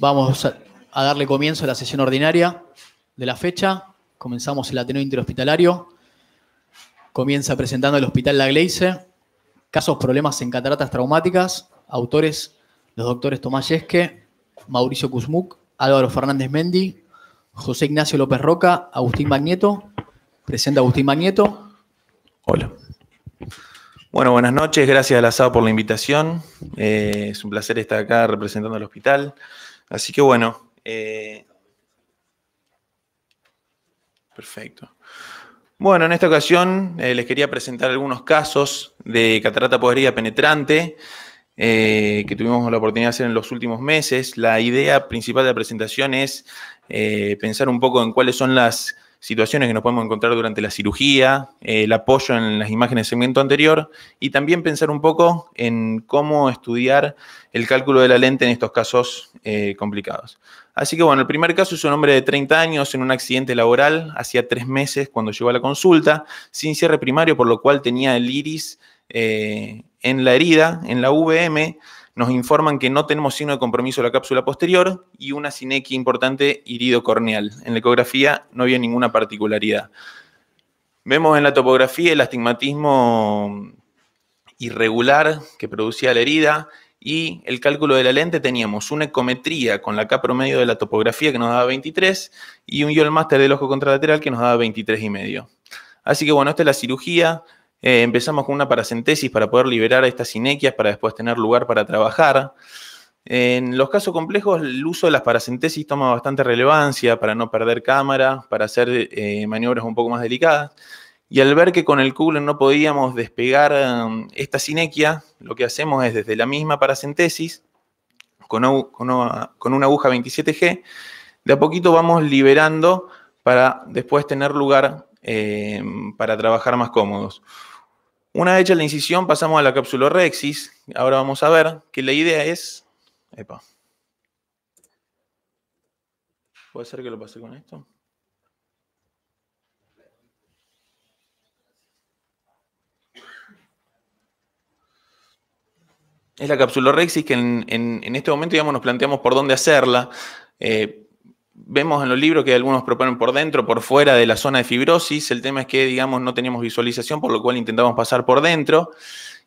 Vamos a darle comienzo a la sesión ordinaria de la fecha. Comenzamos el Ateneo Interhospitalario. Comienza presentando el Hospital La Gleice, casos problemas en cataratas traumáticas, autores los doctores Tomás Yesque, Mauricio Kuzmuk, Álvaro Fernández Mendi, José Ignacio López Roca, Agustín Magneto. Presenta Agustín Magneto. Hola. Bueno, buenas noches. Gracias al la por la invitación. Eh, es un placer estar acá representando al hospital. Así que bueno. Eh, perfecto. Bueno, en esta ocasión eh, les quería presentar algunos casos de catarata podería penetrante eh, que tuvimos la oportunidad de hacer en los últimos meses. La idea principal de la presentación es pensar un poco en cuáles son las situaciones que nos podemos encontrar durante la cirugía, eh, el apoyo en las imágenes del segmento anterior y también pensar un poco en cómo estudiar el cálculo de la lente en estos casos eh, complicados. Así que bueno, el primer caso es un hombre de 30 años en un accidente laboral, hacía tres meses cuando llegó a la consulta, sin cierre primario, por lo cual tenía el iris eh, en la herida, en la VM, nos informan que no tenemos signo de compromiso de la cápsula posterior y una sinequia importante herido corneal. En la ecografía no había ninguna particularidad. Vemos en la topografía el astigmatismo irregular que producía la herida y el cálculo de la lente teníamos una ecometría con la K promedio de la topografía que nos daba 23 y un Yolmaster del ojo contralateral que nos daba 23 y medio. Así que bueno, esta es la cirugía. Eh, empezamos con una paracentesis para poder liberar estas sinequias para después tener lugar para trabajar. En los casos complejos, el uso de las paracentesis toma bastante relevancia para no perder cámara, para hacer eh, maniobras un poco más delicadas. Y al ver que con el cublo no podíamos despegar um, esta sinequia, lo que hacemos es desde la misma paracentesis, con, una aguja 27G, de a poquito vamos liberando para después tener lugar eh, para trabajar más cómodos. Una hecha la incisión, pasamos a la Rexis. Ahora vamos a ver que la idea es. Epa. ¿Puede ser que lo pase con esto? Es la Rexis que en, este momento digamos, nos planteamos por dónde hacerla. Eh, vemos en los libros que algunos proponen por dentro, por fuera de la zona de fibrosis. El tema es que, digamos, no teníamos visualización, por lo cual intentamos pasar por dentro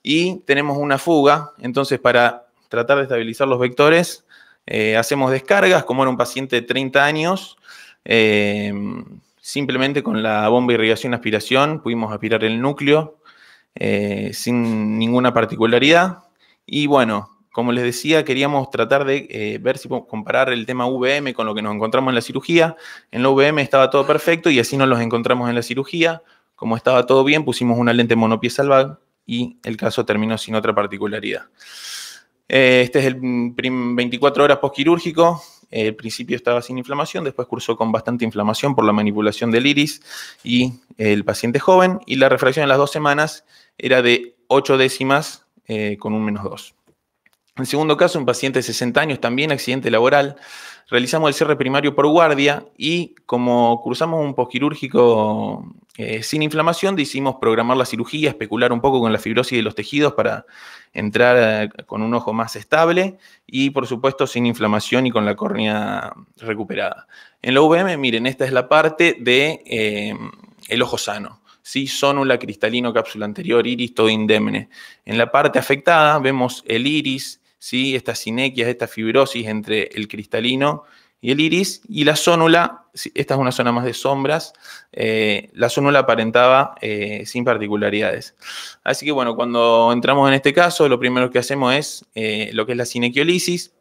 y tenemos una fuga. Entonces, para tratar de estabilizar los vectores, eh, hacemos descargas, como era un paciente de 30 años. Eh, simplemente con la bomba irrigación-aspiración pudimos aspirar el núcleo eh, sin ninguna particularidad. Y bueno, como les decía, queríamos tratar de eh, ver si podemos comparar el tema VM con lo que nos encontramos en la cirugía. En la VM estaba todo perfecto y así nos los encontramos en la cirugía. Como estaba todo bien, pusimos una lente monopie salvag y el caso terminó sin otra particularidad. Eh, este es el 24 horas postquirúrgico. al eh, principio estaba sin inflamación, después cursó con bastante inflamación por la manipulación del iris y el paciente joven. Y la refracción en las dos semanas era de 8 décimas con un menos 2. En segundo caso, un paciente de 60 años, también accidente laboral. Realizamos el cierre primario por guardia y como cruzamos un posquirúrgico eh, sin inflamación, decidimos programar la cirugía, especular un poco con la fibrosis de los tejidos para entrar eh, con un ojo más estable y, por supuesto, sin inflamación y con la córnea recuperada. En la VM, miren, esta es la parte de eh, ojo sano. ¿sí? Sónula, cristalino, cápsula anterior, iris, todo indemne. En la parte afectada vemos el iris, estas sinequias, esta fibrosis entre el cristalino y el iris, y la zónula, esta es una zona más de sombras, eh, la zónula aparentaba eh, sin particularidades. Así que bueno, cuando entramos en este caso, lo primero que hacemos es eh, lo que es la sinequiolisis,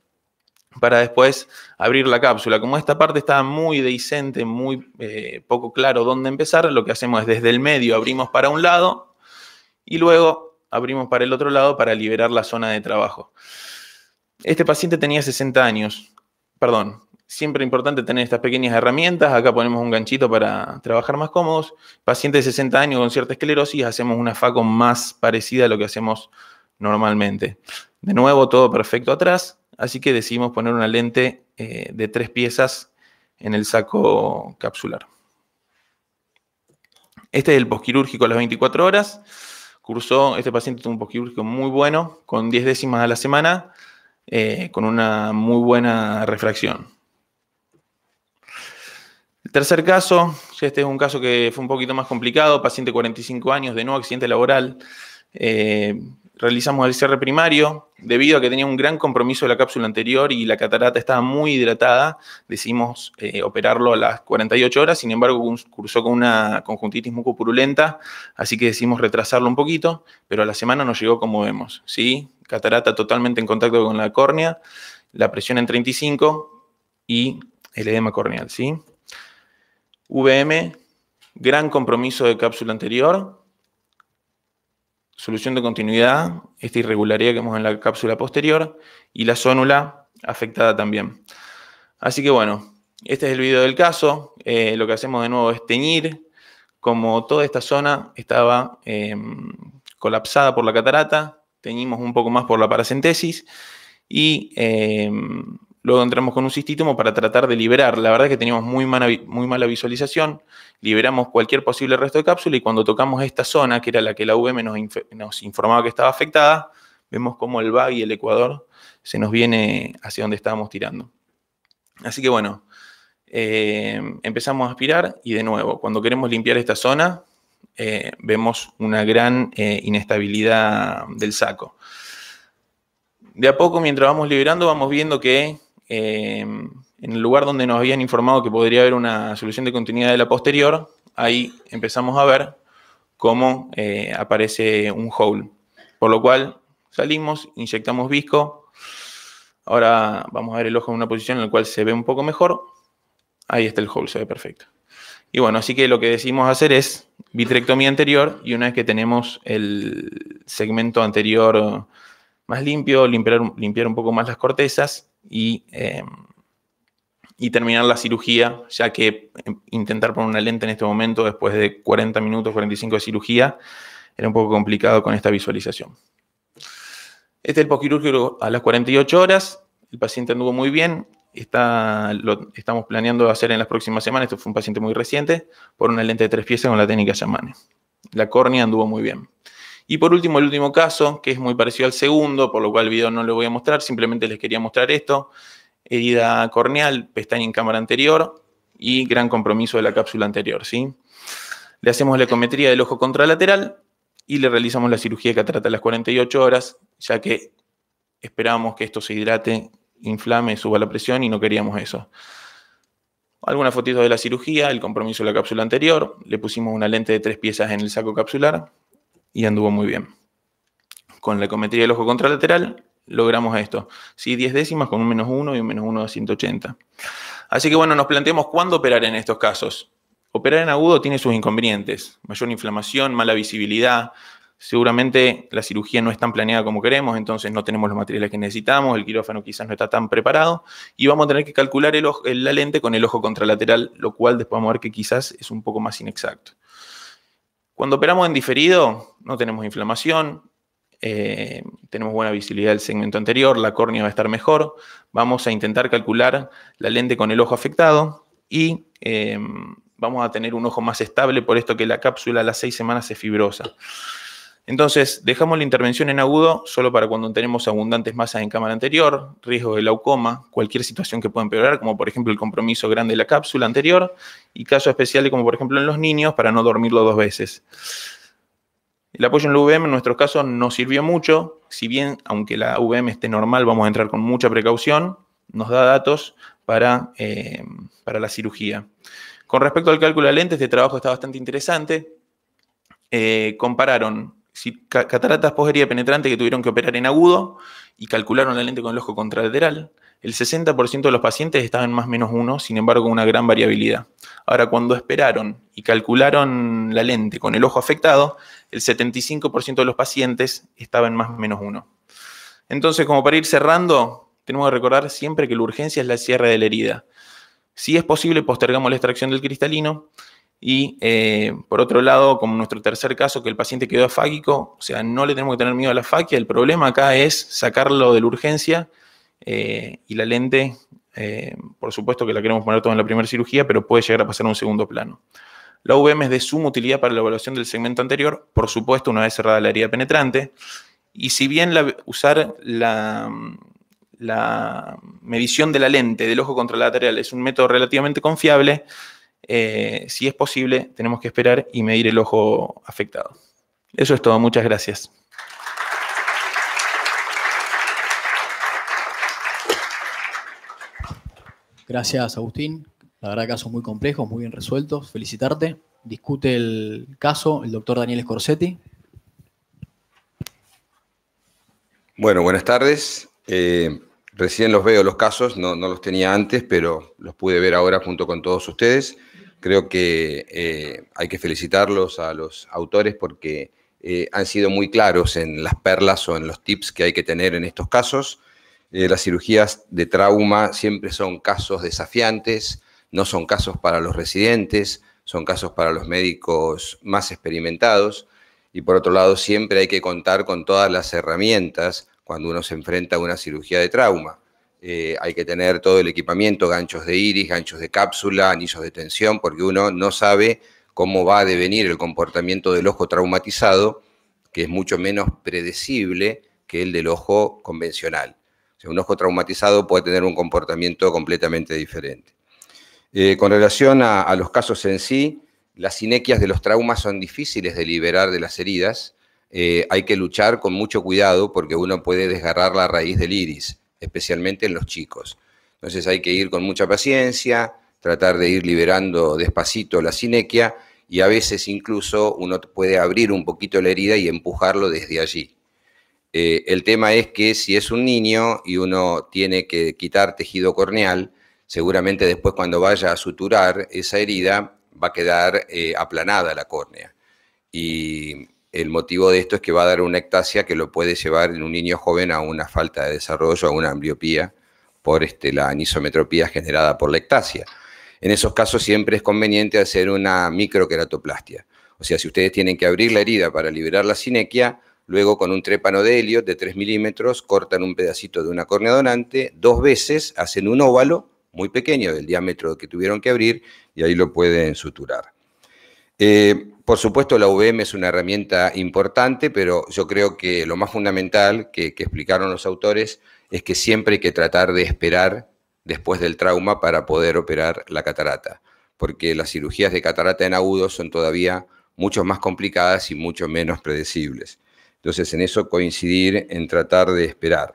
para después abrir la cápsula. Como esta parte está muy decente, muy poco claro dónde empezar, lo que hacemos es desde el medio abrimos para un lado y luego abrimos para el otro lado para liberar la zona de trabajo. Este paciente tenía 60 años, perdón, siempre importante tener estas pequeñas herramientas. Acá ponemos un ganchito para trabajar más cómodos. Paciente de 60 años con cierta esclerosis, hacemos una FACO más parecida a lo que hacemos normalmente. De nuevo, todo perfecto atrás, así que decidimos poner una lente eh, de tres piezas en el saco capsular. Este es el posquirúrgico a las 24 horas. Cursó, este paciente tuvo un posquirúrgico muy bueno, con 10 décimas a la semana, eh, con una muy buena refracción. El tercer caso, este es un caso que fue un poquito más complicado, paciente 45 años, de nuevo accidente laboral, eh, realizamos el cierre primario. Debido a que tenía un gran compromiso de la cápsula anterior y la catarata estaba muy hidratada, decidimos eh, operarlo a las 48 horas. Sin embargo, cursó con una conjuntitis mucopurulenta, así que decidimos retrasarlo un poquito, pero a la semana nos llegó como vemos. ¿sí? Catarata totalmente en contacto con la córnea, la presión en 35 y el edema corneal. ¿sí? VM, gran compromiso de cápsula anterior, solución de continuidad, esta irregularidad que vemos en la cápsula posterior, y la zónula afectada también. Así que bueno, este es el video del caso. Eh, lo que hacemos de nuevo es teñir, como toda esta zona estaba em, colapsada por la catarata, teñimos un poco más por la paracentesis y... Em, Luego entramos con un sistítomo para tratar de liberar. La verdad es que teníamos muy mala, muy visualización. Liberamos cualquier posible resto de cápsula y cuando tocamos esta zona, que era la que la VM nos, informaba que estaba afectada, vemos como el VAG y el Ecuador se nos viene hacia donde estábamos tirando. Así que bueno, eh, empezamos a aspirar y de nuevo, cuando queremos limpiar esta zona, eh, vemos una gran eh, inestabilidad del saco de a poco, mientras vamos liberando, vamos viendo que Em, en el lugar donde nos habían informado que podría haber una solución de continuidad de la posterior, ahí empezamos a ver cómo eh, aparece un hole. Por lo cual salimos, inyectamos visco. Ahora vamos a ver el ojo en una posición en la cual se ve un poco mejor. Ahí está el hole, se ve perfecto. Y bueno, así que lo que decidimos hacer es vitrectomía anterior y una vez que tenemos el segmento anterior más limpio, limpiar, limpiar un poco más las cortezas, y, eh, y terminar la cirugía, ya que em, intentar poner una lente en este momento, después de 40 minutos, 45 de cirugía, era un poco complicado con esta visualización. Este es el postquirúrgico a las 48 horas. El paciente anduvo muy bien. Está, lo estamos planeando hacer en las próximas semanas. Esto fue un paciente muy reciente por una lente de tres piezas con la técnica Yamane. La córnea anduvo muy bien. Y por último, el último caso, que es muy parecido al segundo, por lo cual el video no lo voy a mostrar, simplemente les quería mostrar esto. Herida corneal, pestaña en cámara anterior y gran compromiso de la cápsula anterior. ¿sí? Le hacemos la ecometría del ojo contralateral y le realizamos la cirugía que trata las 48 horas, ya que esperábamos que esto se hidrate, inflame, suba la presión y no queríamos eso. Algunas fotitos de la cirugía, el compromiso de la cápsula anterior, le pusimos una lente de tres piezas en el saco capsular, y anduvo muy bien. Con la ecometría del ojo contralateral logramos esto. ¿sí? 10 décimas con un menos 1 y un menos 1 de 180. Así que bueno, nos planteamos cuándo operar en estos casos. Operar en agudo tiene sus inconvenientes, mayor inflamación, mala visibilidad, seguramente la cirugía no es tan planeada como queremos, entonces no tenemos los materiales que necesitamos, el quirófano quizás no está tan preparado y vamos a tener que calcular la lente con el ojo contralateral, lo cual después vamos a ver que quizás es un poco más inexacto. Cuando operamos en diferido, no tenemos inflamación, eh, tenemos buena visibilidad del segmento anterior, la córnea va a estar mejor, vamos a intentar calcular la lente con el ojo afectado y eh, vamos a tener un ojo más estable, por esto que la cápsula a las seis semanas es fibrosa. Entonces, dejamos la intervención en agudo solo para cuando tenemos abundantes masas en cámara anterior, riesgo de glaucoma, cualquier situación que pueda empeorar, como por ejemplo el compromiso grande de la cápsula anterior, y casos especiales como por ejemplo en los niños, para no dormirlo dos veces. El apoyo en la VM en nuestro caso no sirvió mucho, si bien aunque la VM esté normal, vamos a entrar con mucha precaución, nos da datos para, eh, la cirugía. Con respecto al cálculo de lentes, de este trabajo está bastante interesante. Eh, compararon si cataratas herida penetrante que tuvieron que operar en agudo y calcularon la lente con el ojo contralateral. El 60% de los pacientes estaban más o menos uno, sin embargo, una gran variabilidad. Ahora, cuando esperaron y calcularon la lente con el ojo afectado, el 75% de los pacientes estaban más o menos uno. Entonces, como para ir cerrando, tenemos que recordar siempre que la urgencia es la cierre de la herida. Si es posible, postergamos la extracción del cristalino y eh, por otro lado, como nuestro tercer caso, que el paciente quedó afáquico, o sea, no le tenemos que tener miedo a la afaquia, el problema acá es sacarlo de la urgencia eh, y la lente, eh, por supuesto que la queremos poner todo en la primera cirugía, pero puede llegar a pasar a un segundo plano. La UVM es de suma utilidad para la evaluación del segmento anterior, por supuesto, una vez cerrada la herida penetrante. Y si bien usar la, la medición de la lente del ojo contralateral es un método relativamente confiable, eh, si es posible, tenemos que esperar y medir el ojo afectado. Eso es todo, muchas gracias. Gracias, Agustín. La verdad, casos muy complejos, muy bien resueltos. Felicitarte. Discute el caso el doctor Daniel Scorsetti. Bueno, buenas tardes. Eh, Recién los veo los casos, no, los tenía antes, pero los pude ver ahora junto con todos ustedes. Creo que eh, hay que felicitarlos a los autores porque eh, han sido muy claros en las perlas o en los tips que hay que tener en estos casos. Eh, las cirugías de trauma siempre son casos desafiantes, no son casos para los residentes, son casos para los médicos más experimentados. Y por otro lado, siempre hay que contar con todas las herramientas cuando uno se enfrenta a una cirugía de trauma. Eh, hay que tener todo el equipamiento, ganchos de iris, ganchos de cápsula, anillos de tensión, porque uno no sabe cómo va a devenir el comportamiento del ojo traumatizado, que es mucho menos predecible que el del ojo convencional. sea, un ojo traumatizado puede tener un comportamiento completamente diferente. Eh, con relación a, a, los casos en sí, las inequias de los traumas son difíciles de liberar de las heridas eh, hay que luchar con mucho cuidado porque uno puede desgarrar la raíz del iris, especialmente en los chicos. Entonces hay que ir con mucha paciencia, tratar de ir liberando despacito la sinequia y a veces incluso uno puede abrir un poquito la herida y empujarlo desde allí. Eh, el tema es que si es un niño y uno tiene que quitar tejido corneal, seguramente después cuando vaya a suturar esa herida va a quedar eh, aplanada la córnea. Y el motivo de esto es que va a dar una ectasia que lo puede llevar en un niño joven a una falta de desarrollo, a una ambliopía por este, la anisometropía generada por la ectasia. En esos casos siempre es conveniente hacer una microqueratoplastia. O sea, si ustedes tienen que abrir la herida para liberar la sinequia, luego con un trépano de helio de 3 milímetros cortan un pedacito de una córnea donante, dos veces hacen un óvalo muy pequeño del diámetro que tuvieron que abrir y ahí lo pueden suturar. Eh, por supuesto, la UVM es una herramienta importante, pero yo creo que lo más fundamental que, explicaron los autores es que siempre hay que tratar de esperar después del trauma para poder operar la catarata, porque las cirugías de catarata en agudo son todavía mucho más complicadas y mucho menos predecibles. Entonces, en eso coincidir en tratar de esperar.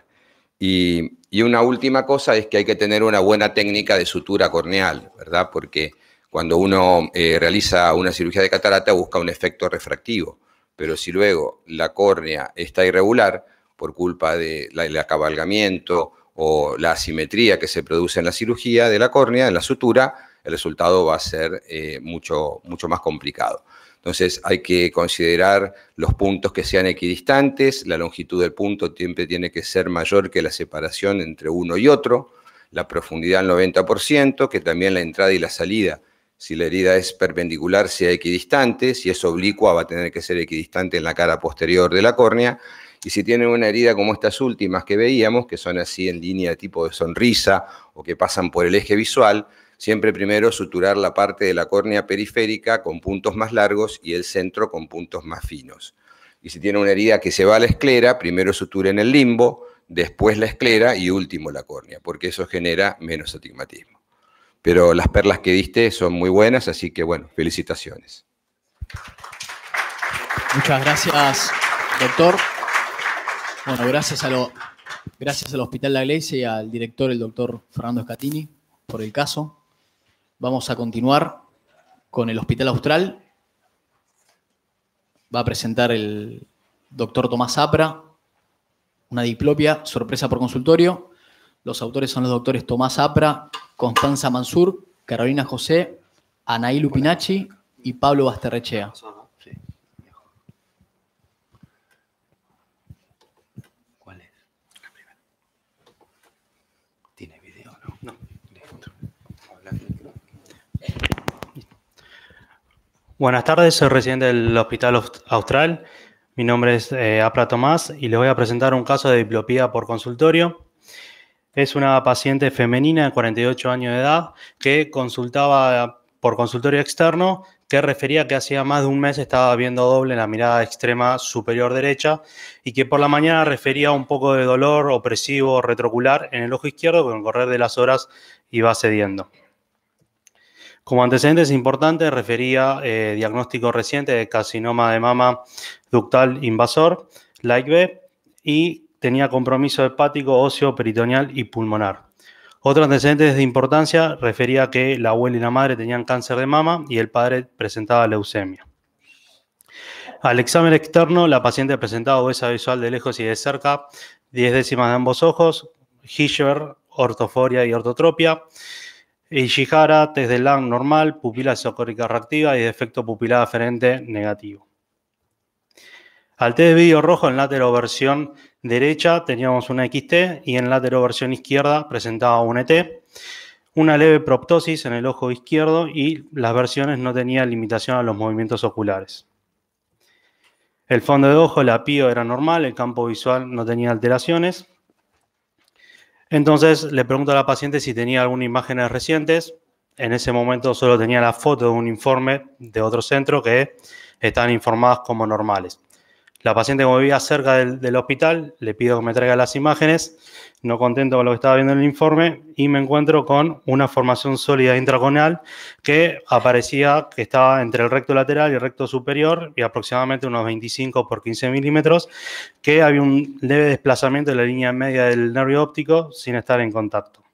Y, una última cosa es que hay que tener una buena técnica de sutura corneal, ¿verdad? Porque cuando uno eh, realiza una cirugía de catarata busca un efecto refractivo, pero si luego la córnea está irregular por culpa del acabalgamiento o la asimetría que se produce en la cirugía de la córnea, en la sutura, el resultado va a ser eh, mucho, mucho más complicado. Entonces hay que considerar los puntos que sean equidistantes, la longitud del punto siempre tiene que ser mayor que la separación entre uno y otro, la profundidad al 90%, que también la entrada y la salida si la herida es perpendicular, sea equidistante. Si es oblicua, va a tener que ser equidistante en la cara posterior de la córnea. Y si tiene una herida como estas últimas que veíamos, que son así en línea tipo de sonrisa o que pasan por el eje visual, siempre primero suturar la parte de la córnea periférica con puntos más largos y el centro con puntos más finos. Y si tiene una herida que se va a la esclera, primero en el limbo, después la esclera y último la córnea, porque eso genera menos astigmatismo pero las perlas que diste son muy buenas, así que bueno, felicitaciones. Muchas gracias, doctor. Bueno, gracias, a gracias al Hospital La Iglesia y al director, el doctor Fernando Scatini, por el caso. Vamos a continuar con el Hospital Austral. Va a presentar el doctor Tomás Apra, una diplopia, sorpresa por consultorio. Los autores son los doctores Tomás Apra, Constanza Mansur, Carolina José, Anaí Lupinachi y Pablo Basterrechea. ¿Cuál es? ¿Tiene video no? No. Buenas tardes, soy residente del Hospital Austral. Mi nombre es eh, Apra Tomás y les voy a presentar un caso de diplopía por consultorio. Es una paciente femenina de 48 años de edad que consultaba por consultorio externo que refería que hacía más de un mes estaba viendo doble en la mirada extrema superior derecha y que por la mañana refería un poco de dolor opresivo retrocular en el ojo izquierdo que con el correr de las horas iba cediendo. Como antecedentes importantes refería eh, diagnóstico reciente de carcinoma de mama ductal invasor, LIKE-B, y tenía compromiso hepático, óseo, peritoneal y pulmonar. Otros antecedentes de importancia refería que la abuela y la madre tenían cáncer de mama y el padre presentaba leucemia. Al examen externo, la paciente presentaba obesa visual de lejos y de cerca, 10 décimas de ambos ojos, Hischer, ortoforia y ortotropia, Ishihara, test de Lang normal, pupila socórica reactiva y defecto pupilar aferente negativo. Al test de vídeo rojo en lateroversión derecha teníamos una XT y en la versión izquierda presentaba un ET. Una leve proptosis en el ojo izquierdo y las versiones no tenían limitación a los movimientos oculares. El fondo de ojo, la PIO era normal, el campo visual no tenía alteraciones. Entonces le pregunto a la paciente si tenía algunas imágenes recientes. En ese momento solo tenía la foto de un informe de otro centro que están informadas como normales. La paciente, como vivía cerca del, hospital, le pido que me traiga las imágenes, no contento con lo que estaba viendo en el informe, y me encuentro con una formación sólida intraconal que aparecía que estaba entre el recto lateral y el recto superior, y aproximadamente unos 25 por 15 milímetros, que había un leve desplazamiento de la línea media del nervio óptico sin estar en contacto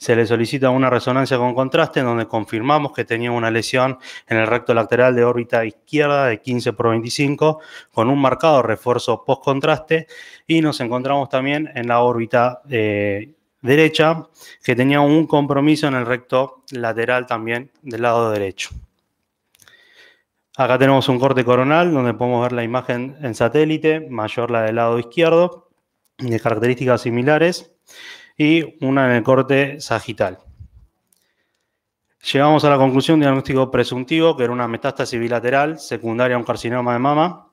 se le solicita una resonancia con contraste en donde confirmamos que tenía una lesión en el recto lateral de órbita izquierda de 15 por 25 con un marcado refuerzo post contraste y nos encontramos también en la órbita eh, derecha que tenía un compromiso en el recto lateral también del lado derecho. Acá tenemos un corte coronal donde podemos ver la imagen en satélite, mayor la del lado izquierdo, de características similares y una en el corte sagital. Llegamos a la conclusión diagnóstico presuntivo, que era una metástasis bilateral secundaria a un carcinoma de mama.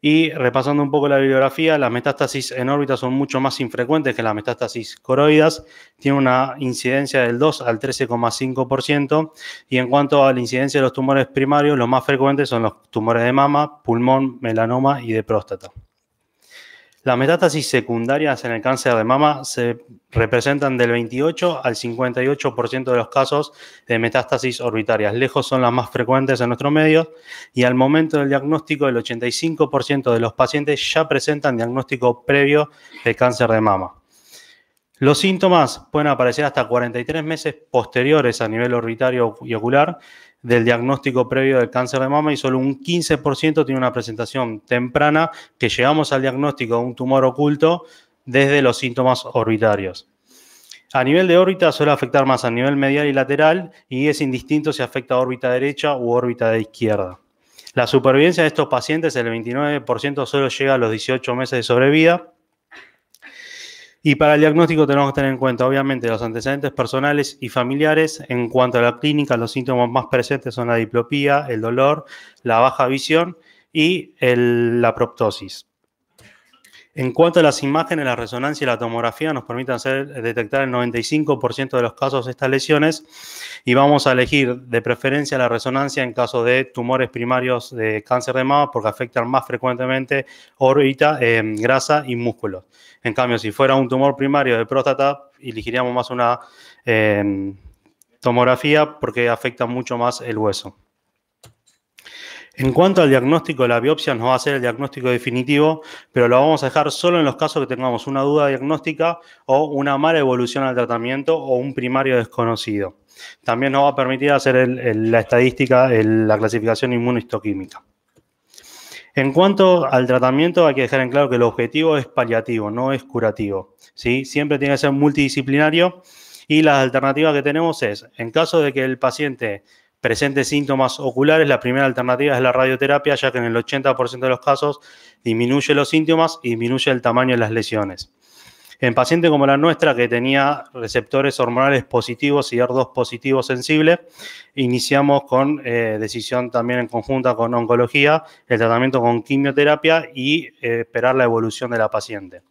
Y repasando un poco la bibliografía, las metástasis en órbita son mucho más infrecuentes que las metástasis coroidas, tiene una incidencia del 2 al 13,5%. Y en cuanto a la incidencia de los tumores primarios, los más frecuentes son los tumores de mama, pulmón, melanoma y de próstata. Las metástasis secundarias en el cáncer de mama se representan del 28 al 58% de los casos de metástasis orbitarias. Lejos son las más frecuentes en nuestro medio y al momento del diagnóstico el 85% de los pacientes ya presentan diagnóstico previo de cáncer de mama. Los síntomas pueden aparecer hasta 43 meses posteriores a nivel orbitario y ocular del diagnóstico previo del cáncer de mama y solo un 15% tiene una presentación temprana que llegamos al diagnóstico de un tumor oculto desde los síntomas orbitarios. A nivel de órbita suele afectar más a nivel medial y lateral y es indistinto si afecta a órbita derecha u órbita de izquierda. La supervivencia de estos pacientes, el 29%, solo llega a los 18 meses de sobrevida y para el diagnóstico tenemos que tener en cuenta, obviamente, los antecedentes personales y familiares. En cuanto a la clínica, los síntomas más presentes son la diplopía, el dolor, la baja visión y la proptosis. En cuanto a las imágenes, la resonancia y la tomografía nos permiten eh, detectar el 95% de los casos de estas lesiones y vamos a elegir de preferencia la resonancia en caso de tumores primarios de cáncer de mama porque afectan más frecuentemente órbita, eh, grasa y músculos. En cambio, si fuera un tumor primario de próstata, elegiríamos más una eh, tomografía porque afecta mucho más el hueso. En cuanto al diagnóstico, la biopsia nos va a hacer el diagnóstico definitivo, pero lo vamos a dejar solo en los casos que tengamos una duda diagnóstica o una mala evolución al tratamiento o un primario desconocido. También nos va a permitir hacer la estadística, la clasificación inmunohistoquímica. En cuanto al tratamiento, hay que dejar en claro que el objetivo es paliativo, no es curativo. ¿sí? Siempre tiene que ser multidisciplinario y las alternativas que tenemos es, en caso de que el paciente presente síntomas oculares, la primera alternativa es la radioterapia, ya que en el 80% de los casos disminuye los síntomas y disminuye el tamaño de las lesiones. En pacientes como la nuestra, que tenía receptores hormonales positivos y r 2 positivo sensible, iniciamos con eh, decisión también en conjunta con oncología, el tratamiento con quimioterapia y eh, esperar la evolución de la paciente.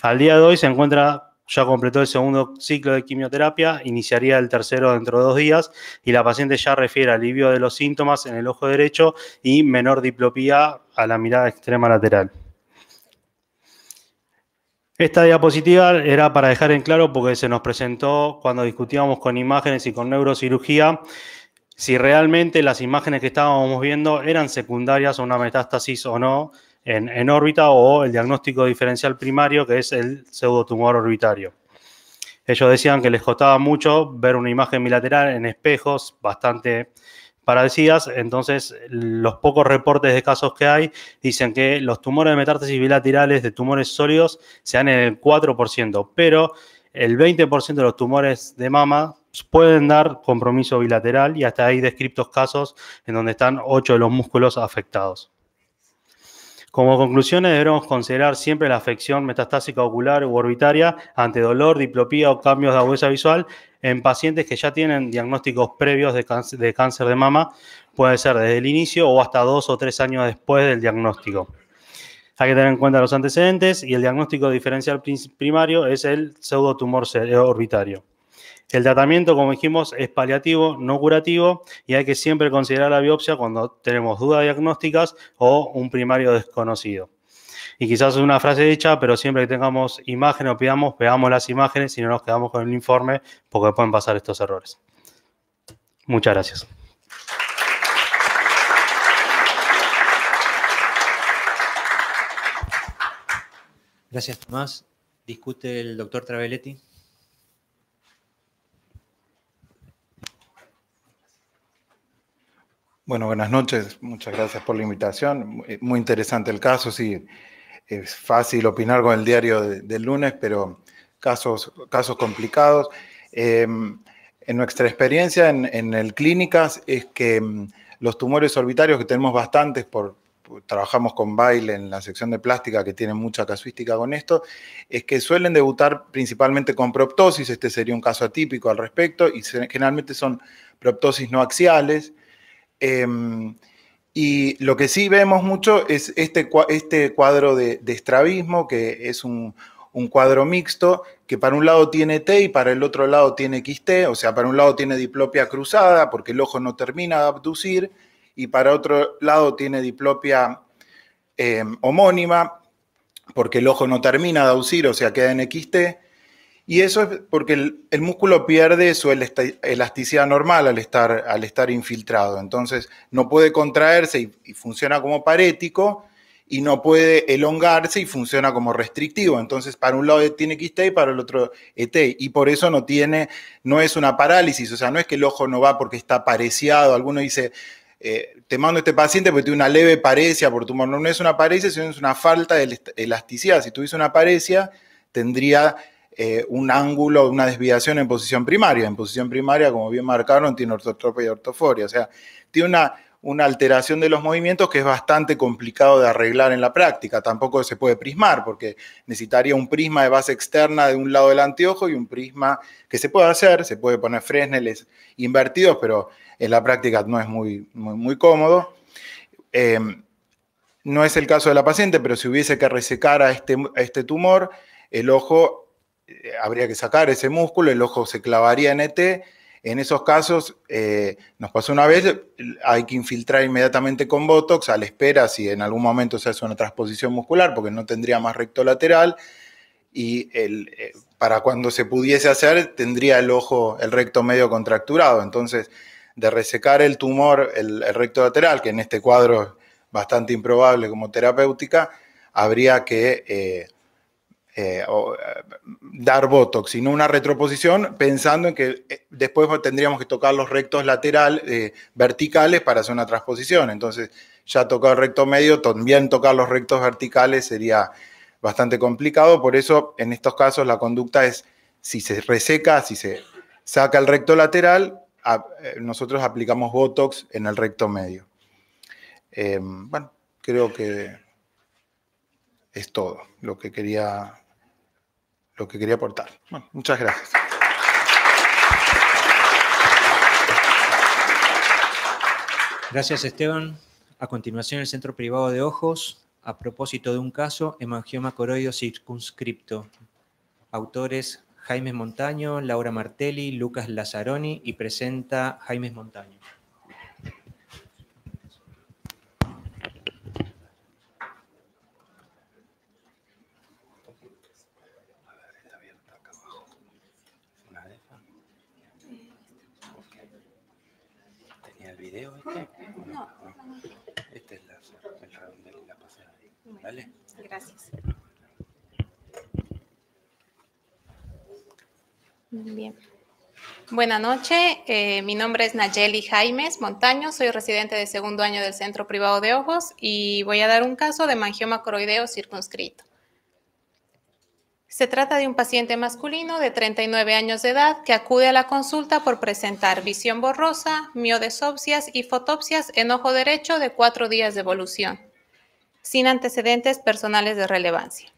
Al día de hoy se encuentra ya completó el segundo ciclo de quimioterapia, iniciaría el tercero dentro de dos días y la paciente ya refiere alivio de los síntomas en el ojo derecho y menor diplopía a la mirada extrema lateral. Esta diapositiva era para dejar en claro porque se nos presentó cuando discutíamos con imágenes y con neurocirugía si realmente las imágenes que estábamos viendo eran secundarias a una metástasis o no en, órbita o el diagnóstico diferencial primario, que es el pseudotumor orbitario. Ellos decían que les costaba mucho ver una imagen bilateral en espejos bastante parecidas, entonces los pocos reportes de casos que hay dicen que los tumores de metástasis bilaterales de tumores sólidos se dan en el 4%, pero el 20% de los tumores de mama pueden dar compromiso bilateral y hasta hay descriptos casos en donde están 8 de los músculos afectados. Como conclusiones debemos considerar siempre la afección metastásica ocular u orbitaria ante dolor, diplopía o cambios de agudeza visual en pacientes que ya tienen diagnósticos previos de cáncer, de mama, puede ser desde el inicio o hasta dos o tres años después del diagnóstico. Hay que tener en cuenta los antecedentes y el diagnóstico diferencial primario es el pseudotumor orbitario. El tratamiento, como dijimos, es paliativo, no curativo, y hay que siempre considerar la biopsia cuando tenemos dudas diagnósticas o un primario desconocido. Y quizás es una frase hecha, pero siempre que tengamos imágenes o pidamos, pegamos las imágenes y no nos quedamos con el informe porque pueden pasar estos errores. Muchas gracias. Gracias, Tomás. Discute el doctor Traveletti. Bueno, buenas noches. Muchas gracias por la invitación. Eh, muy interesante el caso. Sí, es fácil opinar con el diario del lunes, pero casos, casos complicados. Em, en nuestra experiencia en, en, el clínicas es que em, los tumores orbitarios, que tenemos bastantes por, trabajamos con baile en la sección de plástica que tiene mucha casuística con esto, es que suelen debutar principalmente con proptosis, este sería un caso atípico al respecto, y generalmente son proptosis no axiales, Em, y lo que sí vemos mucho es este, este cuadro de, estrabismo, que es un, cuadro mixto, que para un lado tiene T y para el otro lado tiene XT, o sea, para un lado tiene diplopia cruzada, porque el ojo no termina de abducir, y para otro lado tiene diplopia em, homónima, porque el ojo no termina de abducir, o sea, queda en XT, y eso es porque el, músculo pierde su elasticidad normal al estar, infiltrado. Entonces no puede contraerse y, funciona como parético y no puede elongarse y funciona como restrictivo. Entonces para un lado tiene estar y para el otro ET. Eh, y por eso no tiene, no es una parálisis. O sea, no es que el ojo no va porque está pareciado. Alguno dice, eh, te mando a este paciente porque tiene una leve parecia por tumor. No, no es una parecia, sino es una falta de elasticidad. Si tuviese una parecia, tendría eh, un ángulo, una desviación en posición primaria. En posición primaria, como bien marcaron, tiene ortotropia y ortoforia. O sea, tiene una, una alteración de los movimientos que es bastante complicado de arreglar en la práctica. Tampoco se puede prismar porque necesitaría un prisma de base externa de un lado del anteojo y un prisma que se puede hacer, se puede poner fresneles invertidos, pero en la práctica no es muy, muy, cómodo. Eh, no es el caso de la paciente, pero si hubiese que resecar a este, a este tumor, el ojo eh, habría que sacar ese músculo, el ojo se clavaría en ET. En esos casos, eh, nos pasó una vez, hay que infiltrar inmediatamente con Botox a la espera si en algún momento se hace una transposición muscular, porque no tendría más recto lateral. Y el, eh, para cuando se pudiese hacer, tendría el ojo, el recto medio contracturado. Entonces, de resecar el tumor, el, recto lateral, que en este cuadro es bastante improbable como terapéutica, habría que eh, eh, dar botox, sino una retroposición pensando en que eh, después tendríamos que tocar los rectos laterales, verticales para hacer una transposición. Entonces, ya tocar el recto medio, también tocar los rectos verticales sería bastante complicado. Por eso, en estos casos, la conducta es, si se reseca, si se saca el recto lateral, nosotros aplicamos Botox en el recto medio. bueno, creo que es todo lo que quería lo que quería aportar. Bueno, muchas gracias. Gracias, Esteban. A continuación, el Centro Privado de Ojos, a propósito de un caso, hemangioma coroideo circunscripto. Autores Jaime Montaño, Laura Martelli, Lucas Lazzaroni y presenta Jaime Montaño. Gracias. Bien. Buenas noches, eh, mi nombre es Nayeli Jaimes Montaño, soy residente de segundo año del Centro Privado de Ojos y voy a dar un caso de mangioma coroideo circunscrito. Se trata de un paciente masculino de 39 años de edad que acude a la consulta por presentar visión borrosa, miodesopsias y fotopsias en ojo derecho de cuatro días de evolución sin antecedentes personales de relevancia.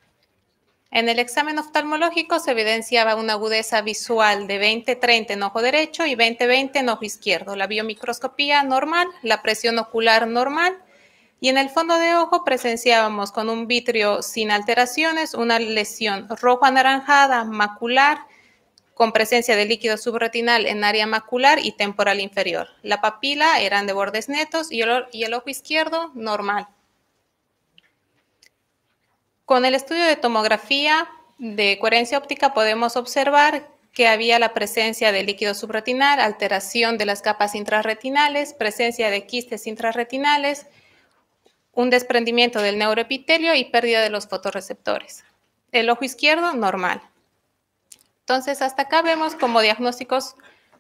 En el examen oftalmológico se evidenciaba una agudeza visual de 20-30 en ojo derecho y 20-20 en ojo izquierdo, la biomicroscopía normal, la presión ocular normal y en el fondo de ojo presenciábamos con un vitrio sin alteraciones una lesión rojo anaranjada, macular, con presencia de líquido subretinal en área macular y temporal inferior. La papila eran de bordes netos y el, y el ojo izquierdo normal. Con el estudio de tomografía de coherencia óptica podemos observar que había la presencia de líquido subretinal, alteración de las capas intrarretinales, presencia de quistes intrarretinales, un desprendimiento del neuroepitelio y pérdida de los fotorreceptores. El ojo izquierdo, normal. Entonces, hasta acá vemos como diagnósticos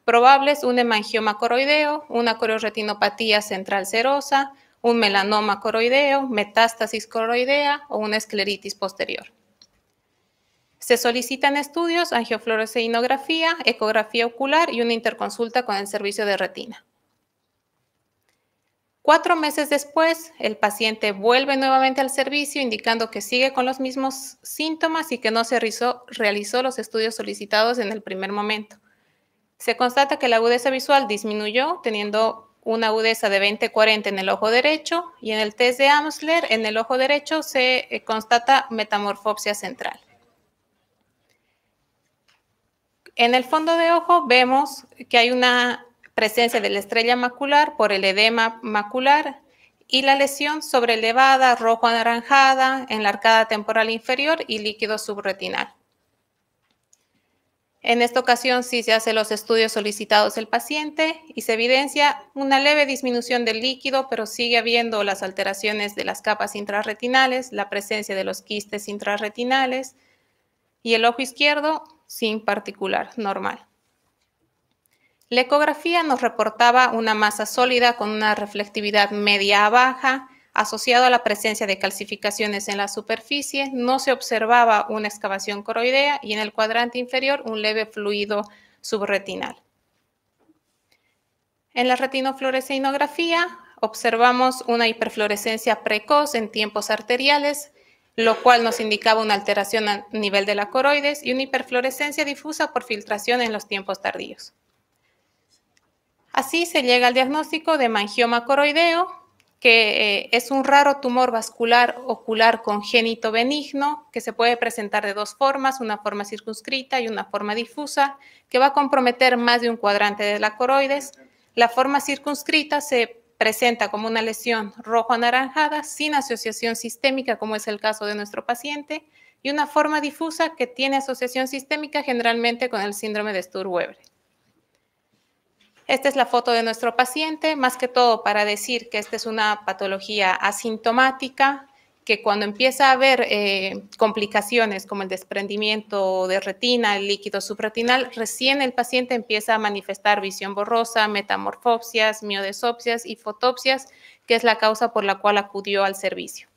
probables un hemangioma coroideo, una corioretinopatía central serosa, un melanoma coroideo, metástasis coroidea o una escleritis posterior. Se solicitan estudios, angiofluoresceinografía, ecografía ocular y una interconsulta con el servicio de retina. Cuatro meses después, el paciente vuelve nuevamente al servicio indicando que sigue con los mismos síntomas y que no se realizó los estudios solicitados en el primer momento. Se constata que la agudeza visual disminuyó, teniendo una agudeza de 20-40 en el ojo derecho y en el test de Amsler en el ojo derecho se eh, constata metamorfopsia central. En el fondo de ojo vemos que hay una presencia de la estrella macular por el edema macular y la lesión elevada rojo anaranjada en la arcada temporal inferior y líquido subretinal. En esta ocasión sí se hacen los estudios solicitados del paciente y se evidencia una leve disminución del líquido, pero sigue habiendo las alteraciones de las capas intrarretinales, la presencia de los quistes intrarretinales y el ojo izquierdo sin particular, normal. La ecografía nos reportaba una masa sólida con una reflectividad media a baja, asociado a la presencia de calcificaciones en la superficie, no se observaba una excavación coroidea y en el cuadrante inferior un leve fluido subretinal. En la retinofluoresceinografía observamos una hiperfluorescencia precoz en tiempos arteriales, lo cual nos indicaba una alteración a nivel de la coroides y una hiperfluorescencia difusa por filtración en los tiempos tardíos. Así se llega al diagnóstico de mangioma coroideo, que eh, es un raro tumor vascular ocular congénito benigno que se puede presentar de dos formas, una forma circunscrita y una forma difusa, que va a comprometer más de un cuadrante de la coroides. La forma circunscrita se presenta como una lesión rojo anaranjada sin asociación sistémica, como es el caso de nuestro paciente, y una forma difusa que tiene asociación sistémica generalmente con el síndrome de Sturweber. Esta es la foto de nuestro paciente, más que todo para decir que esta es una patología asintomática, que cuando empieza a haber eh, complicaciones como el desprendimiento de retina, el líquido subretinal, recién el paciente empieza a manifestar visión borrosa, metamorfopsias, miodesopsias y fotopsias, que es la causa por la cual acudió al servicio.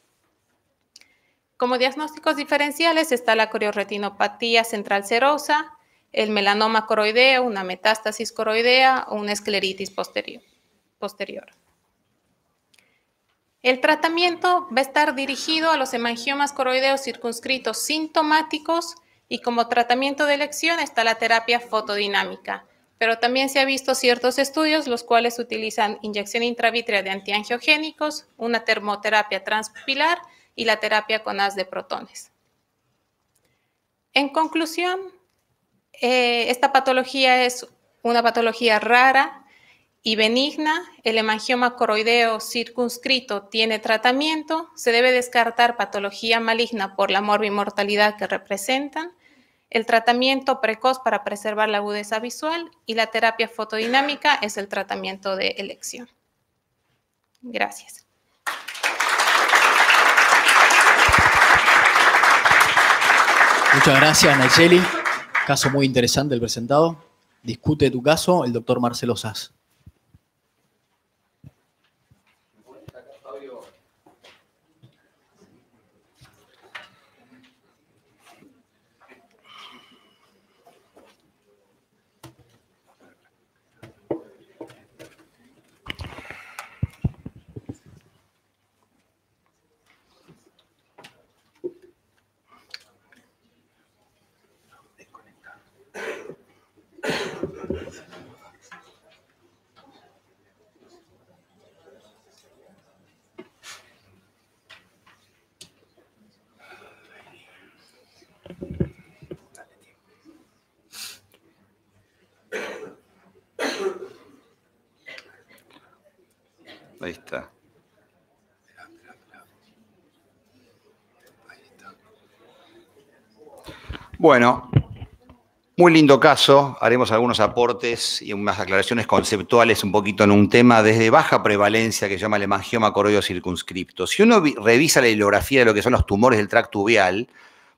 Como diagnósticos diferenciales está la corioretinopatía central serosa, el melanoma coroideo, una metástasis coroidea o una escleritis posterior. El tratamiento va a estar dirigido a los hemangiomas coroideos circunscritos sintomáticos y como tratamiento de elección está la terapia fotodinámica, pero también se han visto ciertos estudios los cuales utilizan inyección intravítrea de antiangiogénicos, una termoterapia transpilar y la terapia con haz de protones. En conclusión, eh, esta patología es una patología rara y benigna. El hemangioma coroideo circunscrito tiene tratamiento. Se debe descartar patología maligna por la morbimortalidad que representan. El tratamiento precoz para preservar la agudeza visual y la terapia fotodinámica es el tratamiento de elección. Gracias. Muchas gracias, Nayeli. Caso muy interesante el presentado. Discute tu caso el doctor Marcelo Sass. Bueno, muy lindo caso. Haremos algunos aportes y unas aclaraciones conceptuales un poquito en un tema desde baja prevalencia que se llama el hemangioma coroideo circunscripto. Si uno revisa la bibliografía de lo que son los tumores del tracto uveal,